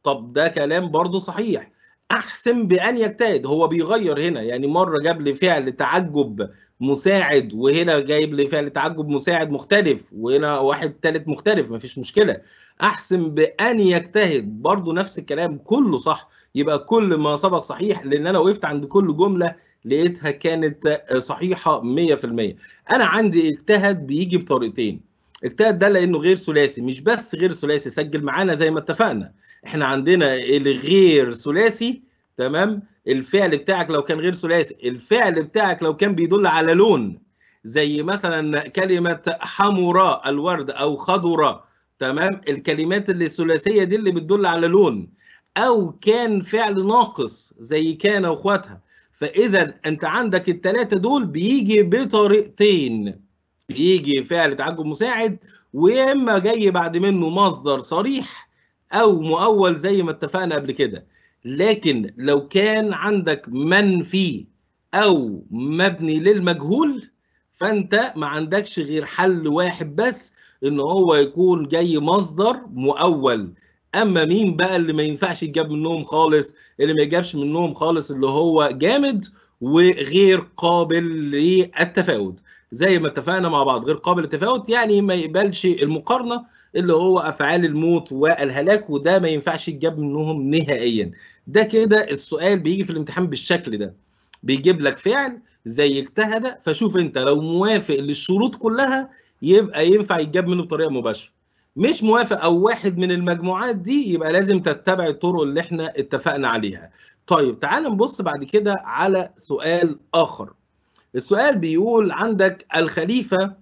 طب ده كلام برضو صحيح احسن بان يجتهد هو بيغير هنا يعني مره جاب لي فعل تعجب مساعد وهنا جايب لي فعل تعجب مساعد مختلف وهنا واحد ثالث مختلف مفيش مشكله احسن بان يجتهد برضو نفس الكلام كله صح يبقى كل ما سبق صحيح لان انا وقفت عند كل جمله لقيتها كانت صحيحه 100% انا عندي اجتهد بيجي بطريقتين اجتهد ده لانه غير ثلاثي مش بس غير ثلاثي سجل معانا زي ما اتفقنا احنا عندنا الغير ثلاثي تمام الفعل بتاعك لو كان غير ثلاثي الفعل بتاعك لو كان بيدل على لون زي مثلا كلمه حمراء الورد او خضراء تمام الكلمات اللي الثلاثيه دي اللي بتدل على لون او كان فعل ناقص زي كان واخواتها فاذا انت عندك الثلاثه دول بيجي بطريقتين بيجي فعل تعجب مساعد ويا اما جاي بعد منه مصدر صريح او مؤول زي ما اتفقنا قبل كده لكن لو كان عندك منفي او مبني للمجهول فانت ما عندكش غير حل واحد بس ان هو يكون جاي مصدر مؤول اما مين بقى اللي ما ينفعش يجاب منهم خالص اللي ما يجابش منهم خالص اللي هو جامد وغير قابل للتفاوت زي ما اتفقنا مع بعض غير قابل للتفاوت يعني ما يقبلش المقارنه اللي هو افعال الموت والهلاك وده ما ينفعش يتجاب منهم نهائيا ده كده السؤال بيجي في الامتحان بالشكل ده بيجيب لك فعل زي اجتهد فشوف انت لو موافق للشروط كلها يبقى ينفع يتجاب منه بطريقه مباشره مش موافق او واحد من المجموعات دي يبقى لازم تتبع الطرق اللي احنا اتفقنا عليها طيب تعال نبص بعد كده على سؤال اخر السؤال بيقول عندك الخليفه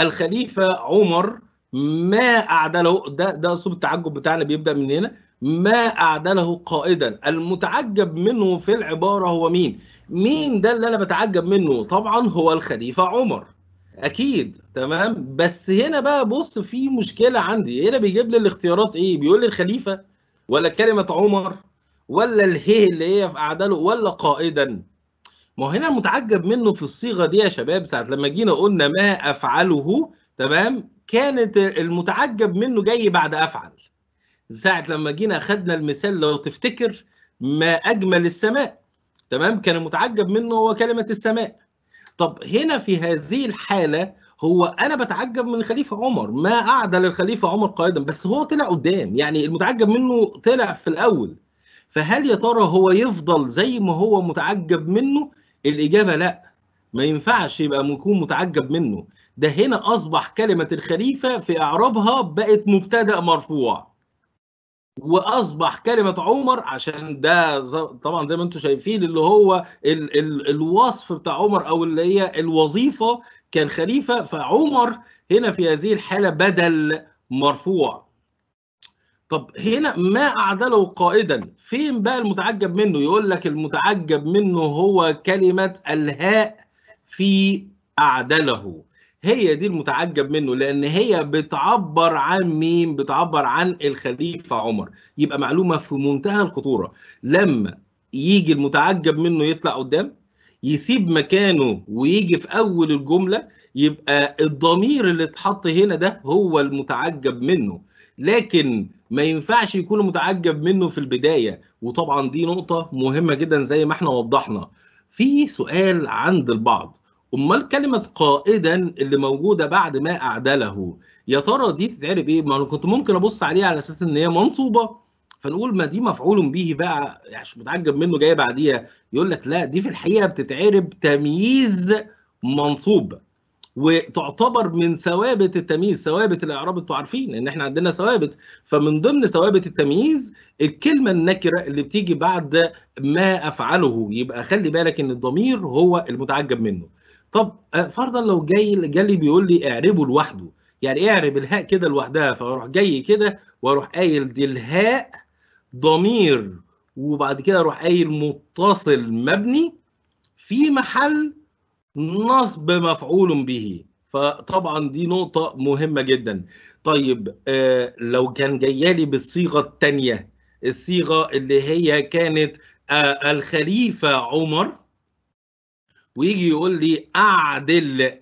الخليفه عمر ما أعدله ده ده أسلوب التعجب بتاعنا بيبدأ من هنا ما أعدله قائدا المتعجب منه في العبارة هو مين؟ مين ده اللي أنا بتعجب منه؟ طبعا هو الخليفة عمر اكيد تمام بس هنا بقى بص في مشكله عندي هنا بيجيب لي الاختيارات ايه بيقول لي الخليفه ولا كلمه عمر ولا اله اللي هي في اعدله ولا قائدا ما هنا متعجب منه في الصيغه دي يا شباب ساعه لما جينا قلنا ما افعله تمام كانت المتعجب منه جاي بعد افعل ساعه لما جينا اخذنا المثال لو تفتكر ما اجمل السماء تمام كان المتعجب منه هو كلمه السماء طب هنا في هذه الحاله هو انا بتعجب من الخليفه عمر ما اعدل الخليفه عمر قائدا بس هو طلع قدام يعني المتعجب منه طلع في الاول فهل يا ترى هو يفضل زي ما هو متعجب منه الاجابه لا ما ينفعش يبقى يكون متعجب منه ده هنا اصبح كلمه الخليفه في اعرابها بقت مبتدا مرفوع واصبح كلمه عمر عشان ده طبعا زي ما انتم شايفين اللي هو ال ال الوصف بتاع عمر او اللي هي الوظيفه كان خليفه فعمر هنا في هذه الحاله بدل مرفوع طب هنا ما اعدله قائدا فين بقى المتعجب منه يقول لك المتعجب منه هو كلمه الهاء في اعدله هي دي المتعجب منه لان هي بتعبر عن مين بتعبر عن الخليفه عمر يبقى معلومه في منتهى الخطوره لما يجي المتعجب منه يطلع قدام يسيب مكانه ويجي في اول الجمله يبقى الضمير اللي اتحط هنا ده هو المتعجب منه لكن ما ينفعش يكون متعجب منه في البدايه وطبعا دي نقطه مهمه جدا زي ما احنا وضحنا في سؤال عند البعض امال كلمه قائدا اللي موجوده بعد ما اعدله يا ترى دي تتعرب ايه ما انا كنت ممكن ابص عليها على اساس ان هي منصوبه فنقول ما دي مفعول به بقى يعني مش متعجب منه جاي بعديها يقول لك لا دي في الحقيقه بتتعرب تمييز منصوب وتعتبر من ثوابت التمييز ثوابت الاعراب انتوا عارفين ان احنا عندنا ثوابت فمن ضمن ثوابت التمييز الكلمه النكره اللي بتيجي بعد ما افعله يبقى خلي بالك ان الضمير هو المتعجب منه طب آه، فرضا لو جاي جالي بيقول لي اعربه لوحده يعني إيه اعرب الهاء كده لوحدها فاروح جاي كده واروح قايل دي الهاء ضمير وبعد كده اروح قايل متصل مبني في محل نصب مفعول به فطبعا دي نقطة مهمة جدا طيب آه لو كان جايالي بالصيغة الثانية الصيغة اللي هي كانت آه الخليفة عمر ويجي يقول لي اعدل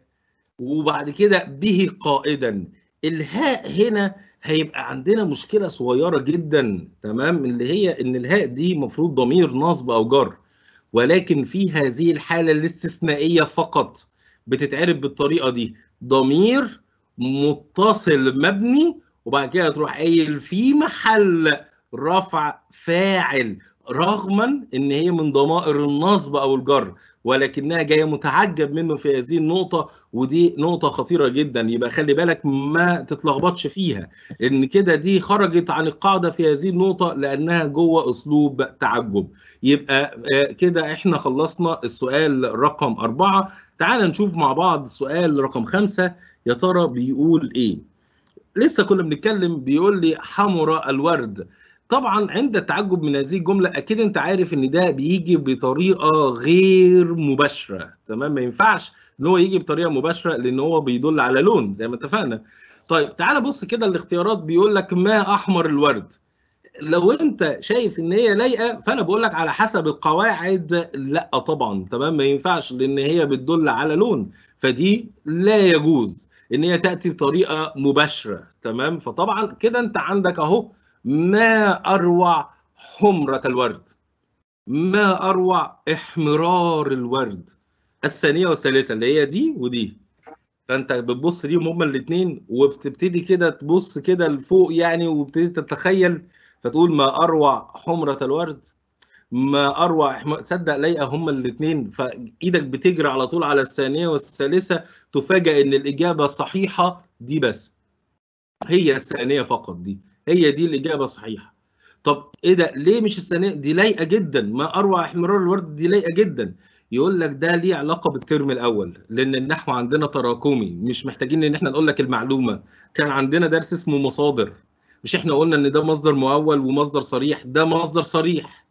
وبعد كده به قائدا الهاء هنا هيبقى عندنا مشكله صغيره جدا تمام اللي هي ان الهاء دي مفروض ضمير نصب او جر ولكن في هذه الحاله الاستثنائيه فقط بتتعرف بالطريقه دي ضمير متصل مبني وبعد كده تروح قايل في محل رفع فاعل رغما ان هي من ضمائر النصب او الجر ولكنها جايه متعجب منه في هذه النقطه ودي نقطه خطيره جدا يبقى خلي بالك ما تتلخبطش فيها ان كده دي خرجت عن القاعده في هذه النقطه لانها جوه اسلوب تعجب يبقى آه، كده احنا خلصنا السؤال رقم أربعة تعال نشوف مع بعض سؤال رقم خمسة يا ترى بيقول ايه لسه كنا بنتكلم بيقول لي حمر الورد طبعا عند التعجب من هذه الجمله اكيد انت عارف ان ده بيجي بطريقه غير مباشره تمام ما ينفعش ان هو يجي بطريقه مباشره لان هو بيدل على لون زي ما اتفقنا طيب تعال بص كده الاختيارات بيقول لك ما احمر الورد لو انت شايف ان هي لايقه فانا بقول لك على حسب القواعد لا طبعا تمام ما ينفعش لان هي بتدل على لون فدي لا يجوز ان هي تاتي بطريقه مباشره تمام فطبعا كده انت عندك اهو ما أروع حمرة الورد ما أروع إحمرار الورد الثانية والثالثة اللي هي دي ودي فأنت بتبص ليهم هما الاتنين وبتبتدي كده تبص كده لفوق يعني وبتبتدي تتخيل فتقول ما أروع حمرة الورد ما اروع إحمرار تصدق لايقه هما الاثنين فايدك بتجري على طول على الثانيه والثالثه تفاجئ ان الاجابه الصحيحه دي بس هي الثانيه فقط دي هي دي الاجابه الصحيحه طب ايه ده ليه مش السنه دي لايقه جدا ما اروع احمرار الورد دي لايقه جدا يقول لك ده ليه علاقه بالترم الاول لان النحو عندنا تراكمي مش محتاجين ان احنا نقول لك المعلومه كان عندنا درس اسمه مصادر مش احنا قلنا ان ده مصدر مؤول ومصدر صريح ده مصدر صريح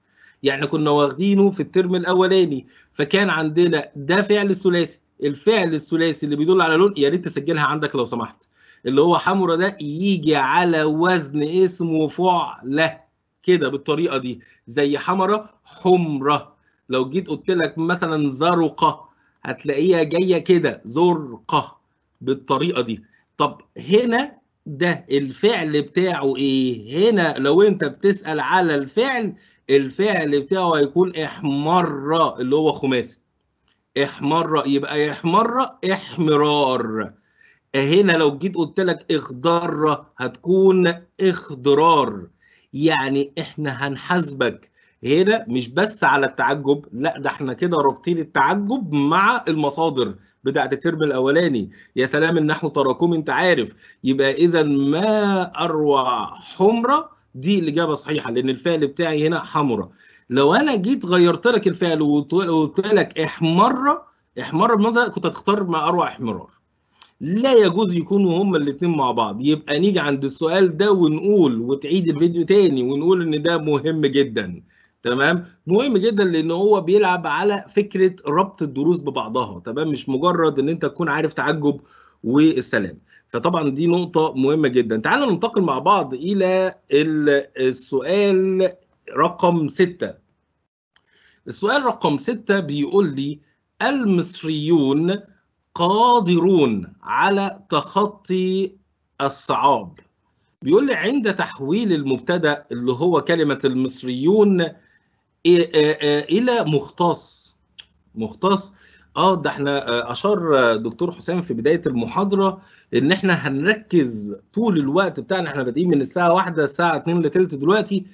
يعني كنا واخدينه في الترم الاولاني فكان عندنا ده فعل ثلاثي الفعل الثلاثي اللي بيدل على لون يا ريت تسجلها عندك لو سمحت اللي هو حمرة ده يجي على وزن اسمه فعلة كده بالطريقة دي زي حمرة حمرة لو جيت قلت لك مثلا زرقة هتلاقيها جاية كده زرقة بالطريقة دي طب هنا ده الفعل بتاعه ايه هنا لو انت بتسأل على الفعل الفعل بتاعه هيكون احمر اللي هو خماسي احمر يبقى احمر احمرار هنا لو جيت قلت لك اخضر هتكون اخضرار يعني احنا هنحاسبك هنا مش بس على التعجب لا ده احنا كده رابطين التعجب مع المصادر بتاعت الترم الاولاني يا سلام النحو تراكمي انت عارف يبقى اذا ما اروع حمره دي الاجابه الصحيحه لان الفعل بتاعي هنا حمره لو انا جيت غيرت لك الفعل وقلت لك احمر احمر بماذا كنت هتختار ما اروع احمرار لا يجوز يكونوا هما الاثنين مع بعض يبقى نيجي عند السؤال ده ونقول وتعيد الفيديو تاني ونقول ان ده مهم جدا تمام مهم جدا لان هو بيلعب على فكره ربط الدروس ببعضها تمام مش مجرد ان انت تكون عارف تعجب والسلام فطبعا دي نقطه مهمه جدا تعالوا ننتقل مع بعض الى السؤال رقم ستة السؤال رقم ستة بيقول لي المصريون قادرون على تخطي الصعاب بيقول لي عند تحويل المبتدا اللي هو كلمه المصريون الى مختص مختص اه ده احنا آه، اشار آه، دكتور حسام في بدايه المحاضره ان احنا هنركز طول الوقت بتاعنا احنا بادئين من الساعه واحدة الساعه 2 لثلث دلوقتي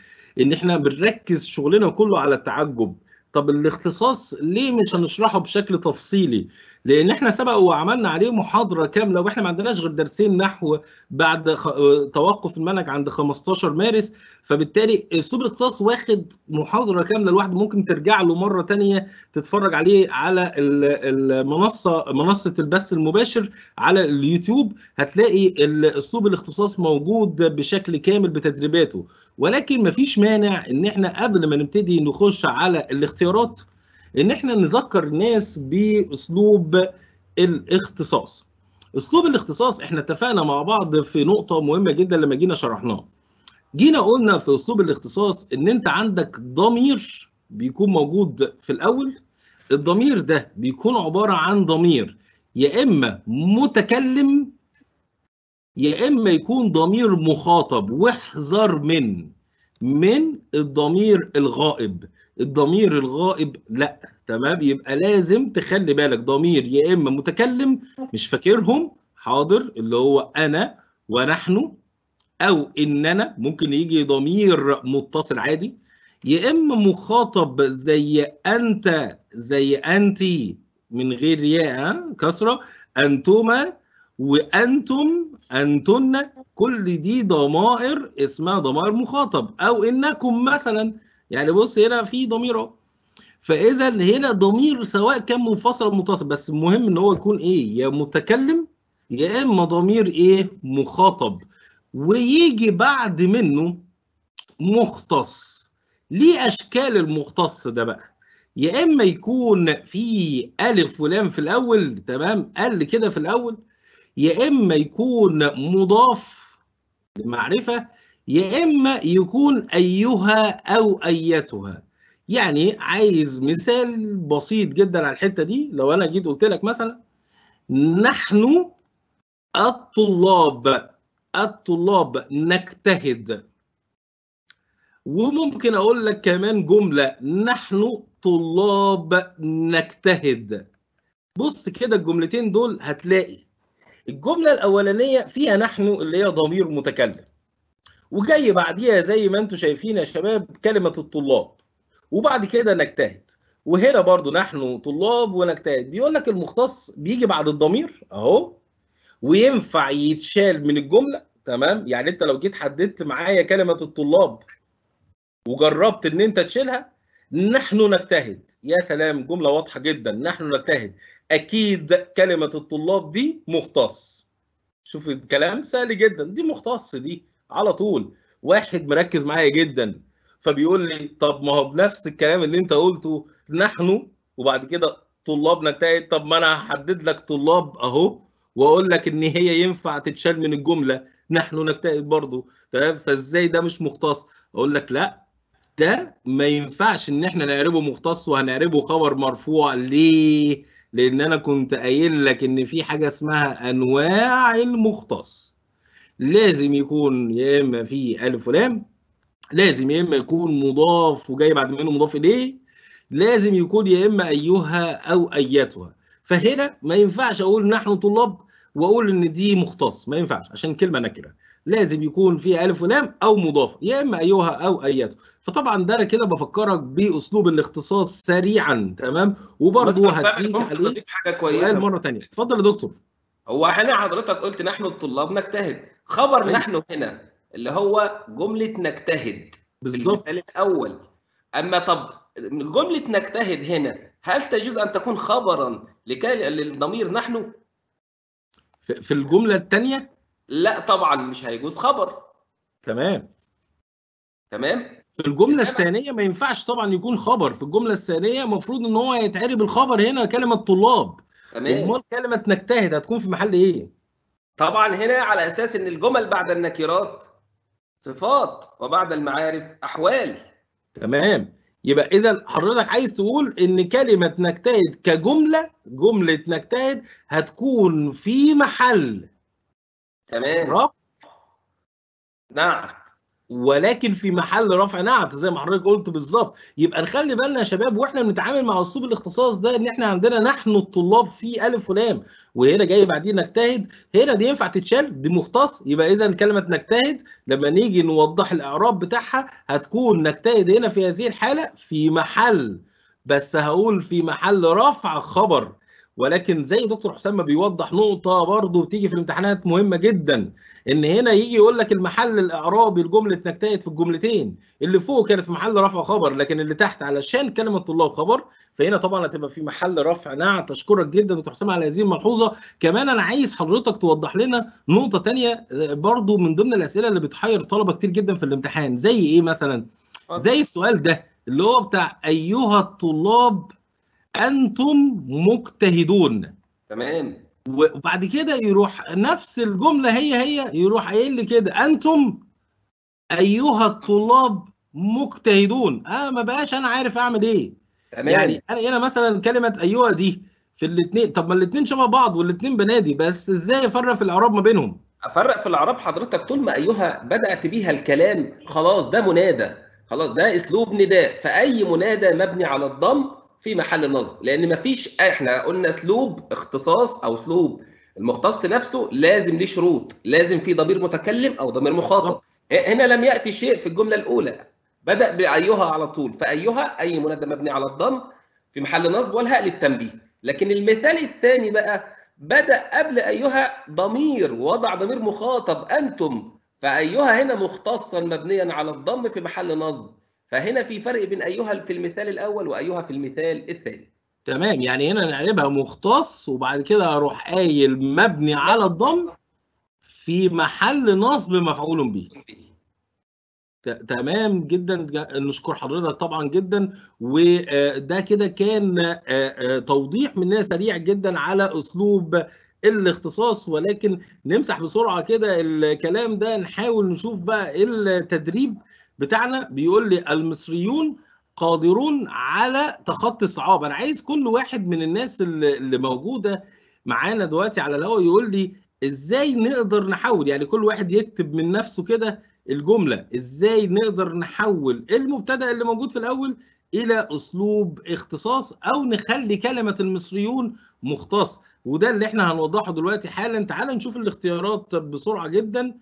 ان احنا بنركز شغلنا كله على التعجب طب الاختصاص ليه مش هنشرحه بشكل تفصيلي لان احنا سبق وعملنا عليه محاضره كامله واحنا ما عندناش غير درسين نحو بعد خ... توقف المنهج عند 15 مارس فبالتالي اسلوب الاختصاص واخد محاضره كامله لوحده ممكن ترجع له مره ثانيه تتفرج عليه على المنصه منصه البث المباشر على اليوتيوب هتلاقي اسلوب الاختصاص موجود بشكل كامل بتدريباته ولكن ما فيش مانع ان احنا قبل ما نبتدي نخش على الاختيارات ان احنا نذكر الناس باسلوب الاختصاص اسلوب الاختصاص احنا اتفقنا مع بعض في نقطه مهمه جدا لما جينا شرحناها جينا قلنا في اسلوب الاختصاص ان انت عندك ضمير بيكون موجود في الاول الضمير ده بيكون عباره عن ضمير يا اما متكلم يا اما يكون ضمير مخاطب واحذر من من الضمير الغائب الضمير الغائب لا تمام يبقى لازم تخلي بالك ضمير يا اما متكلم مش فاكرهم حاضر اللي هو انا ونحن او اننا ممكن يجي ضمير متصل عادي يا اما مخاطب زي انت زي انت من غير ياء كسره انتما وانتم انتن كل دي ضمائر اسمها ضمائر مخاطب او انكم مثلا يعني بص هنا في ضمير اهو فاذا هنا ضمير سواء كان منفصل او متصل بس المهم ان هو يكون ايه يا متكلم يا اما ضمير ايه مخاطب ويجي بعد منه مختص ليه اشكال المختص ده بقى يا اما يكون في الف ولام في الاول تمام قال كده في الاول يا اما يكون مضاف لمعرفه يا اما يكون ايها او ايتها يعني عايز مثال بسيط جدا على الحته دي لو انا جيت قلت لك مثلا نحن الطلاب الطلاب نجتهد وممكن اقول لك كمان جمله نحن طلاب نجتهد بص كده الجملتين دول هتلاقي الجمله الاولانيه فيها نحن اللي هي ضمير متكلم وجاي بعديها زي ما انتم شايفين يا شباب كلمه الطلاب وبعد كده نجتهد وهنا برضو نحن طلاب ونجتهد بيقول لك المختص بيجي بعد الضمير اهو وينفع يتشال من الجمله تمام يعني انت لو جيت حددت معايا كلمه الطلاب وجربت ان انت تشيلها نحن نجتهد يا سلام جمله واضحه جدا نحن نجتهد اكيد كلمه الطلاب دي مختص شوف الكلام سهل جدا دي مختص دي على طول واحد مركز معايا جدا فبيقول لي طب ما هو بنفس الكلام اللي انت قلته نحن وبعد كده طلابنا بتاعي طب ما انا هحدد لك طلاب اهو واقول لك ان هي ينفع تتشال من الجمله نحن نكتئب برضه تمام فازاي ده مش مختص اقول لك لا ده ما ينفعش ان احنا نعربه مختص وهنعربه خبر مرفوع ليه لان انا كنت قايل لك ان في حاجه اسمها انواع المختص لازم يكون يا اما في الف ولام لازم يا اما يكون مضاف وجاي بعد منه مضاف اليه لازم يكون يا اما ايها او ايتها فهنا ما ينفعش اقول نحن طلاب واقول ان دي مختص ما ينفعش عشان كلمه نكره لازم يكون في الف ولام او مضاف يا اما ايها او ايتها فطبعا ده انا كده بفكرك باسلوب الاختصاص سريعا تمام وبرضه هديك عليه حاجه كويسه سؤال مره ثانيه اتفضل يا دكتور هو احنا حضرتك قلت نحن الطلاب نجتهد خبر أيوة. نحن هنا اللي هو جمله نجتهد بالظبط الاول اما طب جمله نجتهد هنا هل تجوز ان تكون خبرا لكال... للضمير نحن في الجمله الثانيه لا طبعا مش هيجوز خبر تمام تمام في الجمله الثانيه ما ينفعش طبعا يكون خبر في الجمله الثانيه المفروض ان هو يتعرب الخبر هنا كلمه طلاب تمام امال كلمه نجتهد هتكون في محل ايه؟ طبعا هنا على اساس ان الجمل بعد النكرات صفات وبعد المعارف احوال تمام يبقى اذا حضرتك عايز تقول ان كلمه نجتهد كجمله جمله نجتهد هتكون في محل تمام رب نعم ولكن في محل رفع نعت زي ما حضرتك قلت بالظبط يبقى نخلي بالنا يا شباب واحنا بنتعامل مع اسلوب الاختصاص ده ان احنا عندنا نحن الطلاب في الف ولام وهنا جاي بعدين نجتهد هنا دي ينفع تتشال دي مختص يبقى اذا كلمه نجتهد لما نيجي نوضح الاعراب بتاعها هتكون نجتهد هنا في هذه الحاله في محل بس هقول في محل رفع خبر ولكن زي دكتور حسام ما بيوضح نقطه برضه بتيجي في الامتحانات مهمه جدا ان هنا يجي يقول لك المحل الاعرابي لجمله نجتهد في الجملتين اللي فوق كانت في محل رفع خبر لكن اللي تحت علشان كلمه طلاب خبر فهنا طبعا هتبقى في محل رفع نعت اشكرك جدا دكتور حسام على هذه الملحوظه كمان انا عايز حضرتك توضح لنا نقطه ثانيه آه، برضه من ضمن الاسئله اللي بتحير طلبه كتير جدا في الامتحان زي ايه مثلا زي السؤال ده اللي هو بتاع ايها الطلاب انتم مجتهدون تمام وبعد كده يروح نفس الجمله هي هي يروح قايل لي كده انتم ايها الطلاب مجتهدون اه ما بقاش انا عارف اعمل ايه تمام يعني انا هنا مثلا كلمه ايها دي في الاثنين طب ما الاثنين شبه بعض والاثنين بنادي بس ازاي افرق في الاعراب ما بينهم افرق في الاعراب حضرتك طول ما ايها بدات بيها الكلام خلاص ده منادى خلاص ده اسلوب نداء فاي منادى مبني على الضم في محل نصب لان مفيش احنا قلنا اسلوب اختصاص او اسلوب المختص نفسه لازم ليه شروط لازم في ضمير متكلم او ضمير مخاطب هنا إيه، لم ياتي شيء في الجمله الاولى بدا بايها على طول فايها اي منادى مبني على الضم في محل نصب والهاء للتنبيه لكن المثال الثاني بقى بدا قبل ايها ضمير وضع ضمير مخاطب انتم فايها هنا مختصا مبنيا على الضم في محل نصب فهنا في فرق بين ايها في المثال الاول وايها في المثال الثاني تمام يعني هنا نعربها مختص وبعد كده اروح قايل مبني على الضم في محل نصب مفعول به تمام جدا نشكر حضرتك طبعا جدا وده كده كان توضيح مننا سريع جدا على اسلوب الاختصاص ولكن نمسح بسرعه كده الكلام ده نحاول نشوف بقى التدريب بتاعنا بيقول لي المصريون قادرون على تخطي الصعاب انا عايز كل واحد من الناس اللي, موجوده معانا دلوقتي على الهواء يقول لي ازاي نقدر نحول يعني كل واحد يكتب من نفسه كده الجمله ازاي نقدر نحول المبتدا اللي موجود في الاول الى اسلوب اختصاص او نخلي كلمه المصريون مختص وده اللي احنا هنوضحه دلوقتي حالا تعال نشوف الاختيارات بسرعه جدا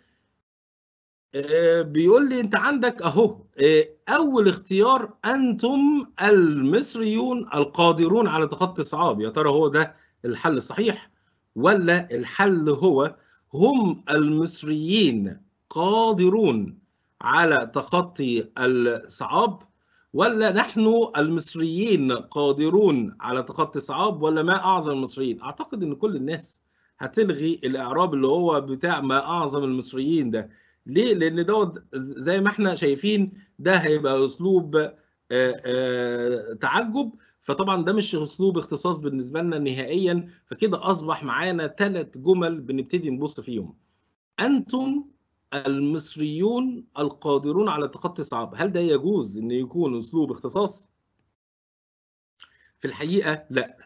آه، بيقول لي انت عندك اهو آه، اول اختيار انتم المصريون القادرون على تخطي الصعاب يا ترى هو ده الحل الصحيح ولا الحل هو هم المصريين قادرون على تخطي الصعاب ولا نحن المصريين قادرون على تخطي الصعاب ولا ما اعظم المصريين اعتقد ان كل الناس هتلغي الاعراب اللي هو بتاع ما اعظم المصريين ده ليه؟ لأن دوت زي ما احنا شايفين ده هيبقى أسلوب آه، آه، تعجب فطبعا ده مش اسلوب اختصاص بالنسبه لنا نهائيا فكده اصبح معانا ثلاث جمل بنبتدي نبص فيهم انتم المصريون القادرون على تخطي الصعاب هل ده يجوز ان يكون اسلوب اختصاص في الحقيقه لا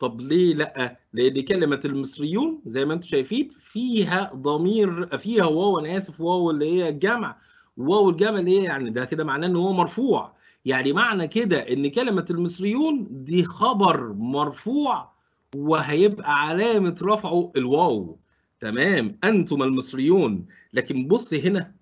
طب ليه لا لان كلمه المصريون زي ما انتم شايفين فيها ضمير فيها واو انا اسف واو اللي هي الجمع واو الجمع اللي هي يعني ده كده معناه ان هو مرفوع يعني معنى كده ان كلمه المصريون دي خبر مرفوع وهيبقى علامه رفعه الواو تمام انتم المصريون لكن بص هنا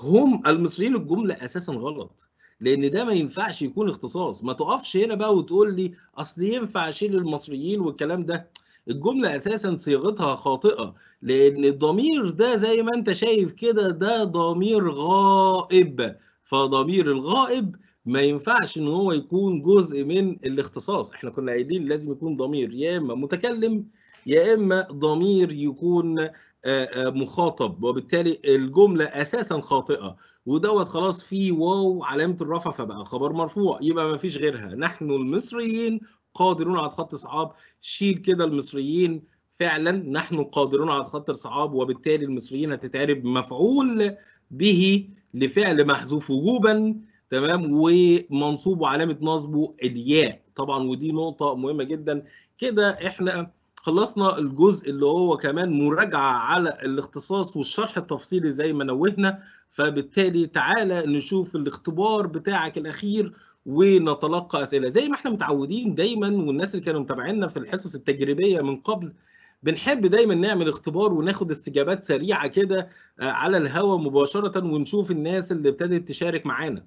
هم المصريين الجمله اساسا غلط لان ده ما ينفعش يكون اختصاص ما تقفش هنا بقى وتقول لي اصل ينفع اشيل المصريين والكلام ده الجملة أساسا صيغتها خاطئة لأن الضمير ده زي ما أنت شايف كده ده ضمير غائب فضمير الغائب ما ينفعش ان هو يكون جزء من الاختصاص احنا كنا قايلين لازم يكون ضمير يا اما متكلم يا اما ضمير يكون آه، آه، مخاطب وبالتالي الجمله اساسا خاطئه ودوت خلاص في واو علامه الرفع فبقى خبر مرفوع يبقى ما فيش غيرها نحن المصريين قادرون على خط صعاب شيل كده المصريين فعلا نحن قادرون على خط صعاب وبالتالي المصريين هتتعرب مفعول به لفعل محذوف وجوبا تمام ومنصوب وعلامه نصبه الياء طبعا ودي نقطه مهمه جدا كده احنا خلصنا الجزء اللي هو كمان مراجعة على الاختصاص والشرح التفصيلي زي ما نوهنا فبالتالي تعالى نشوف الاختبار بتاعك الأخير ونتلقى أسئلة زي ما احنا متعودين دايما والناس اللي كانوا متابعينا في الحصص التجريبية من قبل بنحب دايما نعمل اختبار وناخد استجابات سريعة كده آه، على الهواء مباشرة ونشوف الناس اللي ابتدت تشارك معانا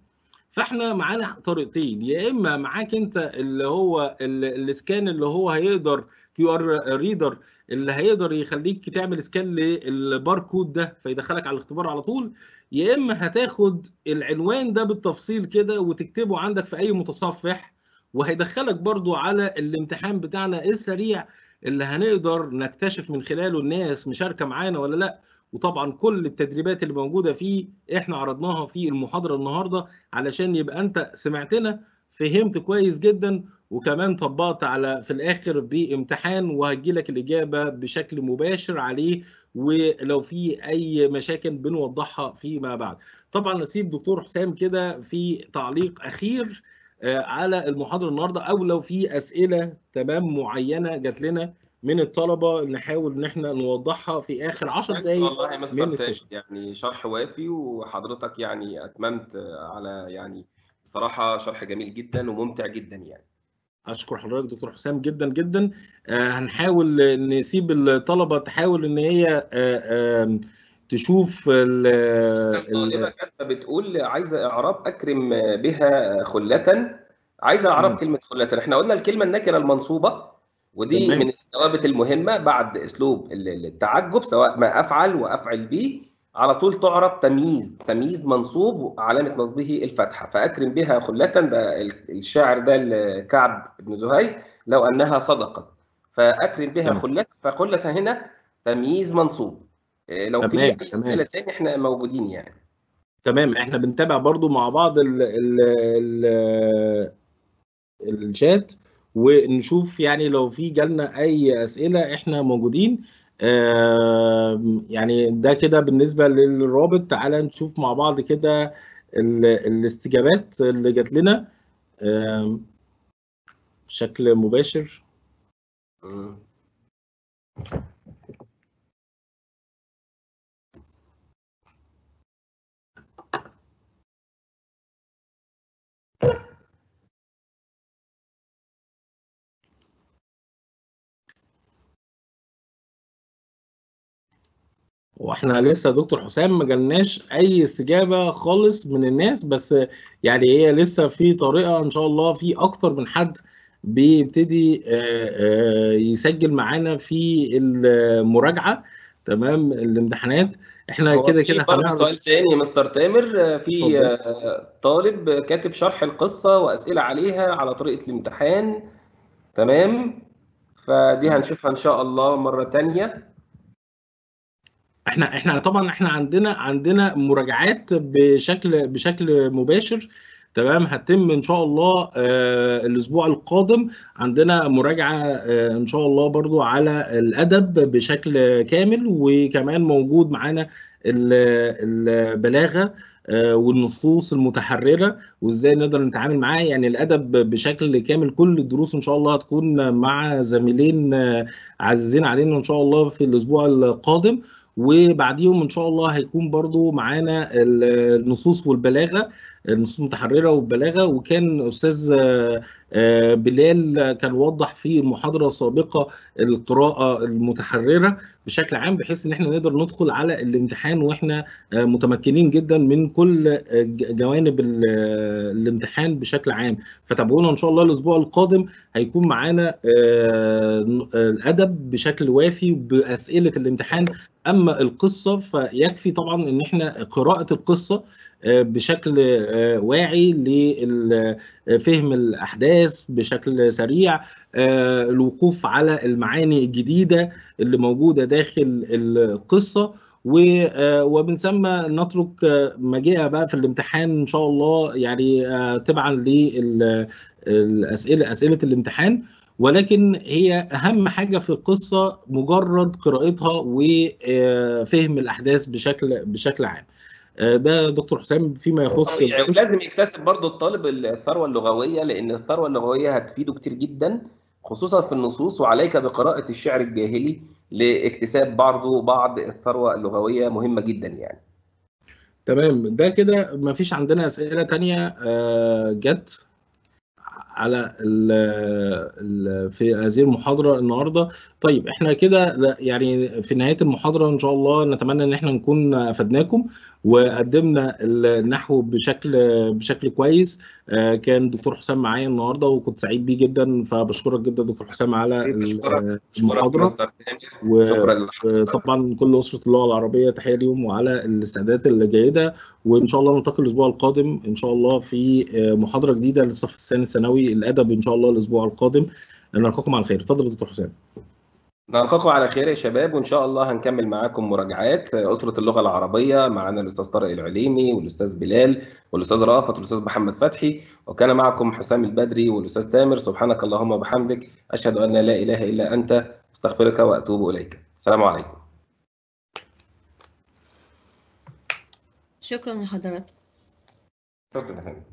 فاحنا معانا طريقتين يا اما معاك انت اللي هو الاسكان اللي هو هيقدر كيو ار ريدر اللي هيقدر يخليك تعمل سكان للباركود ده فيدخلك على الاختبار على طول يا اما هتاخد العنوان ده بالتفصيل كده وتكتبه عندك في اي متصفح وهيدخلك برضو على الامتحان بتاعنا السريع اللي هنقدر نكتشف من خلاله الناس مشاركه معانا ولا لا وطبعا كل التدريبات اللي موجوده فيه احنا عرضناها في المحاضره النهارده علشان يبقى انت سمعتنا فهمت كويس جدا وكمان طبقت على في الاخر بامتحان وهجي لك الاجابه بشكل مباشر عليه ولو في اي مشاكل بنوضحها فيما بعد طبعا اسيب دكتور حسام كده في تعليق اخير آه، على المحاضره النهارده او لو في اسئله تمام معينه جات لنا من الطلبه نحاول ان احنا نوضحها في اخر 10 دقائق والله ما يعني شرح وافي وحضرتك يعني اتممت على يعني بصراحه شرح جميل جدا وممتع جدا يعني اشكر حضرتك دكتور حسام جدا جدا آه، هنحاول نسيب الطلبه تحاول ان هي آه، تشوف ال الطالبه بتقول عايزه اعراب اكرم بها خله عايزه اعراب كلمه خله احنا قلنا الكلمه النكره المنصوبه ودي من الثوابت المهمه بعد اسلوب التعجب سواء ما افعل وافعل به على طول تعرب تمييز تمييز منصوب وعلامة نصبه الفتحة فأكرم بها خلة ده الشاعر ده لكعب بن زهير لو أنها صدقت فأكرم بها خلة فخلة هنا تمييز منصوب آه، لو تمام. في أي أسئلة تاني إحنا موجودين يعني تمام احنا بنتابع برضو مع بعض ال ال ال الشات ونشوف يعني لو في جالنا اي اسئله احنا موجودين يعني ده كده بالنسبه للرابط تعالى نشوف مع بعض كده الاستجابات اللي جات لنا بشكل مباشر واحنا لسه دكتور حسام ما جالناش اي استجابه خالص من الناس بس يعني هي لسه في طريقه ان شاء الله في اكتر من حد بيبتدي آه، آه، يسجل معانا في المراجعه تمام الامتحانات احنا كده كده هنعرف سؤال تاني مستر تامر آه، في طالب كاتب شرح القصه واسئله عليها على طريقه الامتحان تمام فدي هنشوفها ان شاء الله مره تانية احنا احنا طبعا احنا عندنا عندنا مراجعات بشكل بشكل مباشر تمام هتتم ان شاء الله آه، الاسبوع القادم عندنا مراجعه آه، ان شاء الله برضو على الادب بشكل كامل وكمان موجود معانا البلاغه آه، والنصوص المتحرره وازاي نقدر نتعامل معاها يعني الادب بشكل كامل كل الدروس ان شاء الله هتكون مع زميلين عزيزين علينا ان شاء الله في الاسبوع القادم وبعديهم ان شاء الله هيكون برضو معانا النصوص والبلاغه النصوص المتحرره والبلاغه وكان استاذ آه، آه، بلال كان وضح في محاضره سابقه القراءه المتحرره بشكل عام بحيث ان احنا نقدر ندخل على الامتحان واحنا آه، متمكنين جدا من كل جوانب الامتحان بشكل عام فتابعونا ان شاء الله الاسبوع القادم هيكون معانا الادب بشكل وافي باسئله الامتحان اما القصه فيكفي طبعا ان احنا قراءه القصه آه، بشكل آه، واعي لفهم الاحداث بشكل سريع آه، الوقوف على المعاني الجديده اللي موجوده داخل القصه ومن ثم نترك مجيئه بقى في الامتحان ان شاء الله يعني تبعا للاسئله اسئله الامتحان ولكن هي اهم حاجه في القصه مجرد قراءتها وفهم الاحداث بشكل بشكل عام. آه، ده دكتور حسام فيما يخص يعني لازم يكتسب برضه الطالب الثروه اللغويه لان الثروه اللغويه هتفيده كتير جدا خصوصا في النصوص وعليك بقراءه الشعر الجاهلي لاكتساب برضه بعض الثروه اللغويه مهمه جدا يعني تمام ده كده ما فيش عندنا اسئله تانية آه، جت على في هذه المحاضره النهارده طيب احنا كده يعني في نهايه المحاضره ان شاء الله نتمنى ان احنا نكون افدناكم وقدمنا النحو بشكل بشكل كويس آه، كان دكتور حسام معايا النهارده وكنت سعيد بيه جدا فبشكرك جدا دكتور حسام على آه، المحاضره وطبعا آه، كل اسره اللغه العربيه تحيه ليهم وعلى الاستعدادات الجيده وان شاء الله نلتقي الاسبوع القادم ان شاء الله في محاضره جديده للصف الثاني الثانوي الادب ان شاء الله الاسبوع القادم نلقاكم على خير تفضل دكتور حسام نلقاكم على خير يا شباب وان شاء الله هنكمل معاكم مراجعات اسره اللغه العربيه معنا الاستاذ طارق العليمي والاستاذ بلال والاستاذ رافت والاستاذ محمد فتحي وكان معكم حسام البدري والاستاذ تامر سبحانك اللهم وبحمدك اشهد ان لا اله الا انت استغفرك واتوب اليك السلام عليكم شكرا لحضرتك شكرا لحضرتك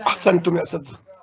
احسنتم يا اساتذه